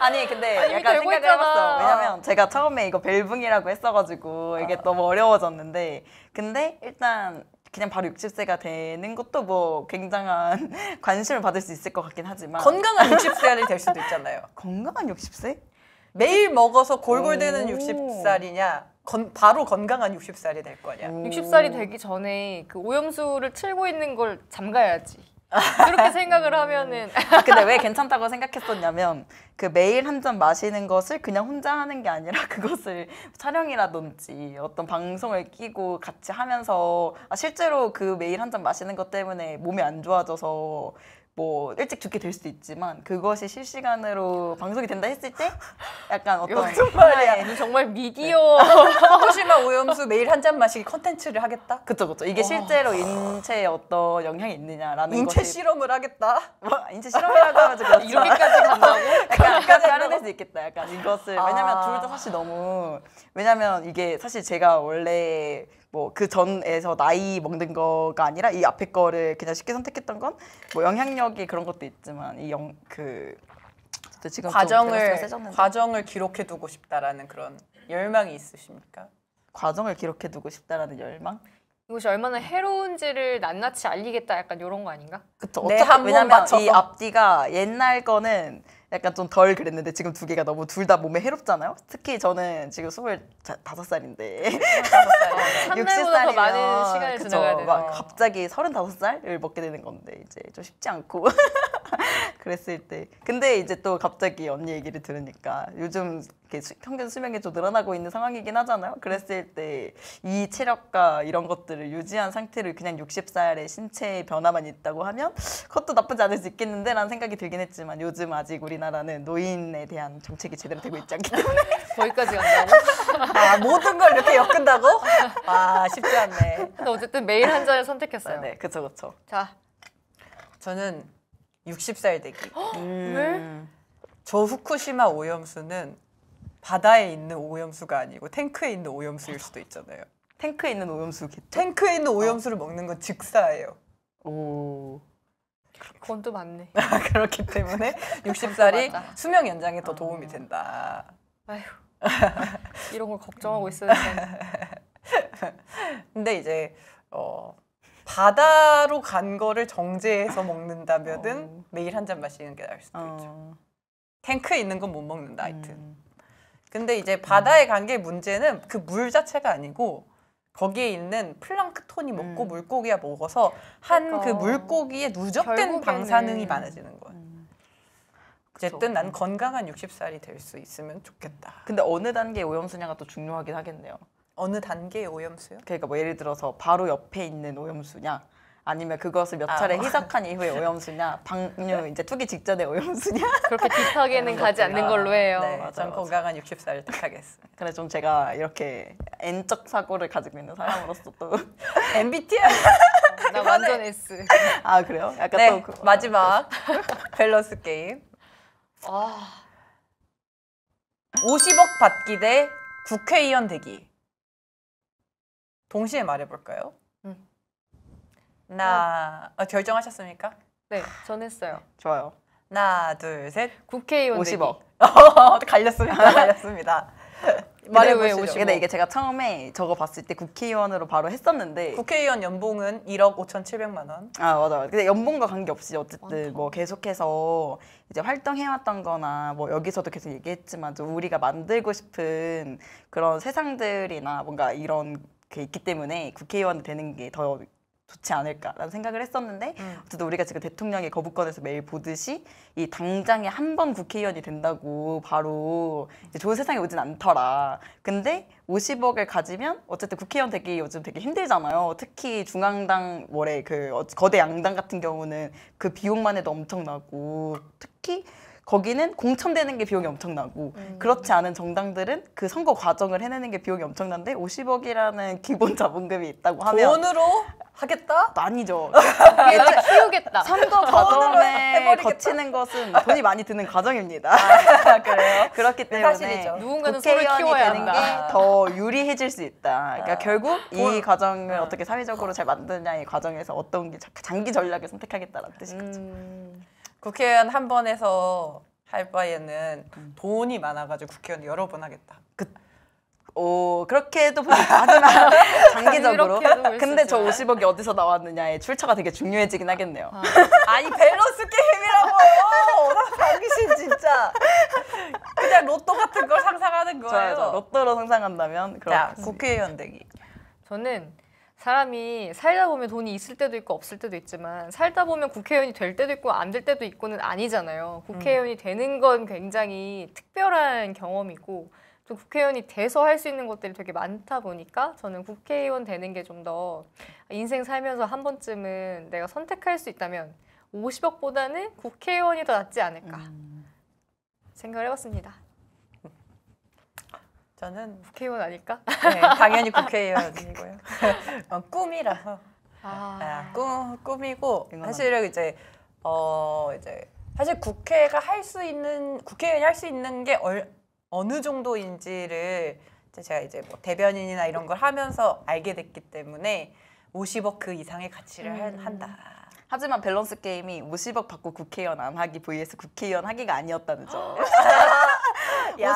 아니 근데 아 약간 생각을 있잖아. 해봤어 왜냐면 제가 처음에 이거 벨붕이라고 했어가지고 이게 아. 너무 어려워졌는데 근데 일단 그냥 바로 60세가 되는 것도 뭐 굉장한 관심을 받을 수 있을 것 같긴 하지만 건강한 60살이 될 수도 있잖아요. 건강한 60세? 매일 먹어서 골골대는 60살이냐 건, 바로 건강한 60살이 될 거냐. 60살이 되기 전에 그 오염수를 틀고 있는 걸 잠가야지. 그렇게 생각을 하면은 아, 근데 왜 괜찮다고 생각했었냐면 그 매일 한 잔 마시는 것을 그냥 혼자 하는 게 아니라 그것을 촬영이라든지 어떤 방송을 끼고 같이 하면서 아 실제로 그 매일 한 잔 마시는 것 때문에 몸이 안 좋아져서 뭐 일찍 죽게 될 수도 있지만 그것이 실시간으로 방송이 된다 했을 때 약간 어떤 정말 정말 네. 미디어 후쿠시마 오염수 매일 한 잔 마시기 컨텐츠를 하겠다. 그쵸 그쵸 이게 어. 실제로 인체에 어떤 영향이 있느냐라는 인체 것이... 실험을 하겠다. 뭐, 인체 실험이라고 하면 그 이렇게까지 간다고? 약간까지 가려낼 수 있겠다. 약간 이것을 왜냐면 둘다 아. 사실 너무 왜냐면 이게 사실 제가 원래 뭐그 전에서 나이 먹는 거가 아니라 이 앞에 거를 그냥 쉽게 선택했던 건 뭐 영향력이 그런 것도 있지만 이 영그 지금 과정을 과정을 기록해 두고 싶다라는 그런 열망이 있으십니까? 과정을 기록해 두고 싶다라는 열망? 이것이 얼마나 해로운지를 낱낱이 알리겠다 약간 이런 거 아닌가? 그쵸. 네, 어차피 왜냐면 맞춰서. 이 앞뒤가 옛날 거는 약간 좀 덜 그랬는데 지금 두 개가 너무 둘 다 몸에 해롭잖아요. 특히 저는 지금 2 5 살인데 육십 살이면 많은 시간을 그쵸, 지나가야 막 돼요. 갑자기 3 5 살을 먹게 되는 건데 이제 좀 쉽지 않고 그랬을 때. 근데 이제 또 갑자기 언니 얘기를 들으니까 요즘 수, 평균 수명이 좀 늘어나고 있는 상황이긴 하잖아요. 그랬을 때 이 체력과 이런 것들을 유지한 상태를 그냥 60살의 신체의 변화만 있다고 하면 그것도 나쁘지 않을 수 있겠는데 라는 생각이 들긴 했지만 요즘 아직 우리나라는 노인에 대한 정책이 제대로 되고 있지 않기 때문에 거기까지 간다고? 아, 모든 걸 이렇게 엮은다고? 아, 쉽지 않네. 근데 어쨌든 매일 한 잔을 선택했어요. 아, 네, 그쵸, 그쵸. 자, 저는 60살 되기. 음. 왜? 저 후쿠시마 오염수는 바다에 있는 오염수가 아니고 탱크에 있는 오염수일 수도 있잖아요. 탱크에 있는 오염수겠 탱크에 있는 어. 오염수를 어. 먹는 건 즉사예요. 오. 그건 또 맞네. 아, 그렇기 때문에 60살이 수명 연장에 더 아. 도움이 된다. 아휴. 이런 걸 걱정하고 있었는데. 어 근데 이제 어 바다로 간 거를 정제해서 먹는다면은 어. 매일 한 잔 마시는 게 나을 수도 어. 있죠. 탱크에 있는 건 못 먹는다 하여튼. 음. 근데 이제 음. 바다에 간게 문제는 그 물 자체가 아니고 거기에 있는 플랑크톤이 먹고 음. 물고기가 먹어서 한그 그러니까. 물고기에 누적된 결국에는. 방사능이 많아지는 거예요. 음. 어쨌든 난 건강한 60살이 될 수 있으면 좋겠다. 음. 근데 어느 단계 오염수냐가 또 중요하긴 하겠네요. 어느 단계의 오염수요? 그러니까 뭐 예를 들어서 바로 옆에 있는 오염수냐 아니면 그것을 몇 아. 차례 아, 희석한 이후에 오염수냐, 방류 네. 이제 투기 직전에 오염수냐. 그렇게 딥하게는 가지 않는 걸로 해요. 네, 맞아, 좀 맞아. 건강한 60살을 택하겠습니다. 그래 좀 제가 이렇게 N적 사고를 가지고 있는 사람으로서 또 MBTI. 어, 나 완전 S. 아 그래요? 약간 네, 또 그 마지막 밸런스 게임. 아. 50억 받기 대 국회의원 되기. 동시에 말해볼까요? 나 어, 결정하셨습니까? 네, 전했어요. 좋아요. 하나, 둘, 셋. 국회의원 50억. 어, 갈렸습니다. 갈렸습니다. 말해 왜 50억? 근데 이게 뭐. 제가 처음에 저거 봤을 때 국회의원으로 바로 했었는데 국회의원 연봉은 1억 5,700만 원. 아 맞아. 요 근데 연봉과 관계없이 어쨌든 많다. 뭐 계속해서 이제 활동해왔던거나 뭐 여기서도 계속 얘기했지만 좀 우리가 만들고 싶은 그런 세상들이나 뭔가 이런 게 있기 때문에 국회의원 되는 게더 좋지 않을까라는 생각을 했었는데 음. 어쨌든 우리가 지금 대통령의 거부권에서 매일 보듯이 이 당장에 한 번 국회의원이 된다고 바로 이제 좋은 세상이 오진 않더라. 근데 50억을 가지면 어쨌든 국회의원 되기 요즘 되게 힘들잖아요. 특히 중앙당 월에 그 어, 거대 양당 같은 경우는 그 비용만 해도 엄청나고 특히 거기는 공천되는 게 비용이 엄청나고 음. 그렇지 않은 정당들은 그 선거 과정을 해내는 게 비용이 엄청난데 50억이라는 기본 자본금이 있다고 하면 돈으로 하겠다? 아니죠. 얘를 키우겠다. 선거 과정에 거치는 것은 돈이 많이 드는 과정입니다. 아, 그래요? 그렇기 그 때문에 사실이죠. 누군가는 소를 키워야 되는 게 더 유리해질 수 있다. 그러니까 아. 결국 돈. 이 과정을 아. 어떻게 사회적으로 잘 만드냐의 과정에서 어떤 게 장기 전략을 선택하겠다는 뜻인 거죠. 음. 국회의원 한 번에서 할 바에는 음. 돈이 많아가지고 국회의원 여러 번 하겠다. 그, 오 그렇게도 뭐 하지만 장기적으로 근데 저 50억이 어디서 나왔느냐에 출처가 되게 중요해지긴 하겠네요. 아. 아니 밸런스 게임이라고요. 당신 진짜 그냥 로또 같은 걸 상상하는 거예요. 좋아 로또로 상상한다면 그럼 국회의원 되기. 저는 사람이 살다 보면 돈이 있을 때도 있고 없을 때도 있지만 살다 보면 국회의원이 될 때도 있고 안 될 때도 있고는 아니잖아요. 음. 국회의원이 음. 되는 건 굉장히 특별한 경험이고 또 국회의원이 돼서 할 수 있는 것들이 되게 많다 보니까 저는 국회의원 되는 게 좀 더 인생 살면서 한 번쯤은 내가 선택할 수 있다면 50억보다는 국회의원이 더 낫지 않을까 음. 생각을 해봤습니다. 저는 국회의원 아닐까? 네, 당연히 국회의원이고요. 어, 꿈이라서 아. 아, 꿈 꿈이고 사실은 이제 어 이제 사실 국회가 할 수 있는 국회의원이 할 수 있는 게 얼, 어느 정도인지를 이제 제가 이제 뭐 대변인이나 이런 걸 하면서 알게 됐기 때문에 50억 그 이상의 가치를 음. 한다. 하지만 밸런스 게임이 50억 받고 국회의원 안 하기 vs 국회의원 하기가 아니었다는 점. 50억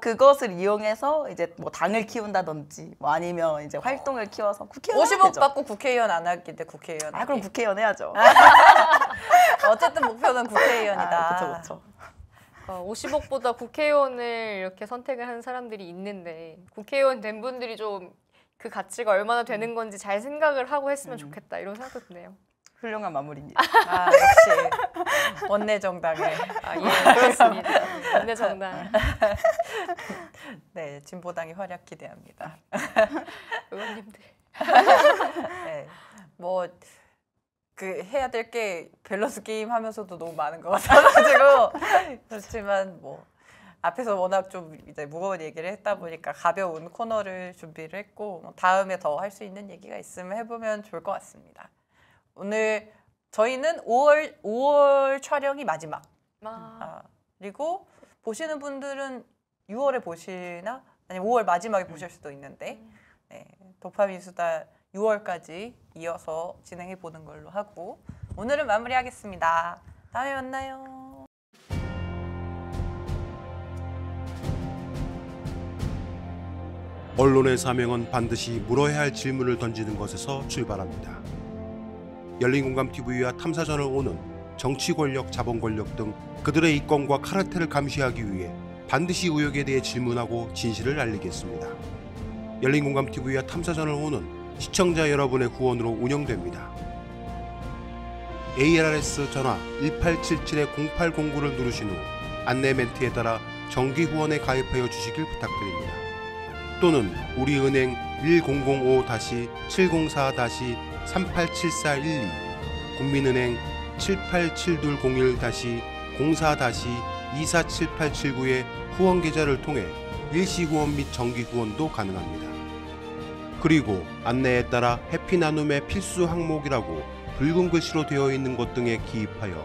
받고 그것을 이용해서 이제 뭐 당을 키운다든지 뭐 아니면 이제 활동을 키워서 국회의원 50억 받고 국회의원 안 하기 때 국회의원 아 그럼 국회의원 해야죠 어쨌든 목표는 국회의원이다 아, 그쵸 그쵸 어, 50억보다 국회의원을 이렇게 선택을 하는 사람들이 있는데 국회의원 된 분들이 좀 그 가치가 얼마나 되는 음. 건지 잘 생각을 하고 했으면 음. 좋겠다 이런 생각도 드네요. 훌륭한 마무리입니다. 아, 역시 원내 정당의 아, 예, 그렇습니다. 원내 정당. 네, 진보당의 활약 기대합니다. 의원님들. 네, 뭐. 그 해야 될 게 밸런스 게임 하면서도 너무 많은 것 같아가지고 그렇지만 뭐 앞에서 워낙 좀 이제 무거운 얘기를 했다 보니까 가벼운 코너를 준비를 했고 뭐 다음에 더 할 수 있는 얘기가 있으면 해보면 좋을 것 같습니다. 오늘 저희는 5월 5월 촬영이 마지막. 아. 아, 그리고 보시는 분들은 6월에 보시나 아니면 5월 마지막에 음. 보실 수도 있는데 음. 네, 도파민 수다 6월까지 이어서 진행해 보는 걸로 하고 오늘은 마무리하겠습니다. 다음에 만나요. 언론의 사명은 반드시 물어야 할 질문을 던지는 것에서 출발합니다. 열린공감TV와 탐사전을 오는 정치 권력, 자본 권력 등 그들의 이권과 카르텔을 감시하기 위해 반드시 의혹에 대해 질문하고 진실을 알리겠습니다. 열린공감TV와 탐사전을 오는 시청자 여러분의 후원으로 운영됩니다. ARS 전화 1877-0809를 누르신 후 안내 멘트에 따라 정기 후원에 가입하여 주시길 부탁드립니다. 또는 우리은행 1005-704- 387412 국민은행 787201-04-247879의 후원 계좌를 통해 일시 후원 및 정기 후원도 가능합니다. 그리고 안내에 따라 해피 나눔의 필수 항목이라고 붉은 글씨로 되어 있는 것 등에 기입하여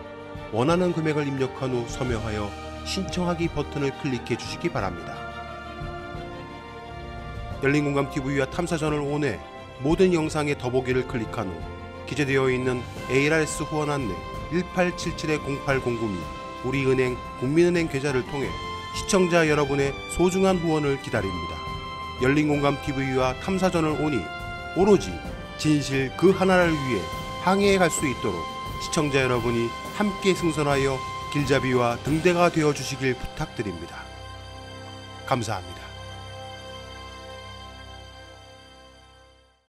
원하는 금액을 입력한 후 서명하여 신청하기 버튼을 클릭해 주시기 바랍니다. 열린공감TV와 탐사전을 5회 모든 영상의 더보기를 클릭한 후 기재되어 있는 ARS 후원 안내 1 8 7 7 0 8 0 9및 우리은행 국민은행 계좌를 통해 시청자 여러분의 소중한 후원을 기다립니다. 열린공감TV와 탐사전을 오니 오로지 진실 그 하나를 위해 항해해 갈수 있도록 시청자 여러분이 함께 승선하여 길잡이와 등대가 되어 주시길 부탁드립니다. 감사합니다.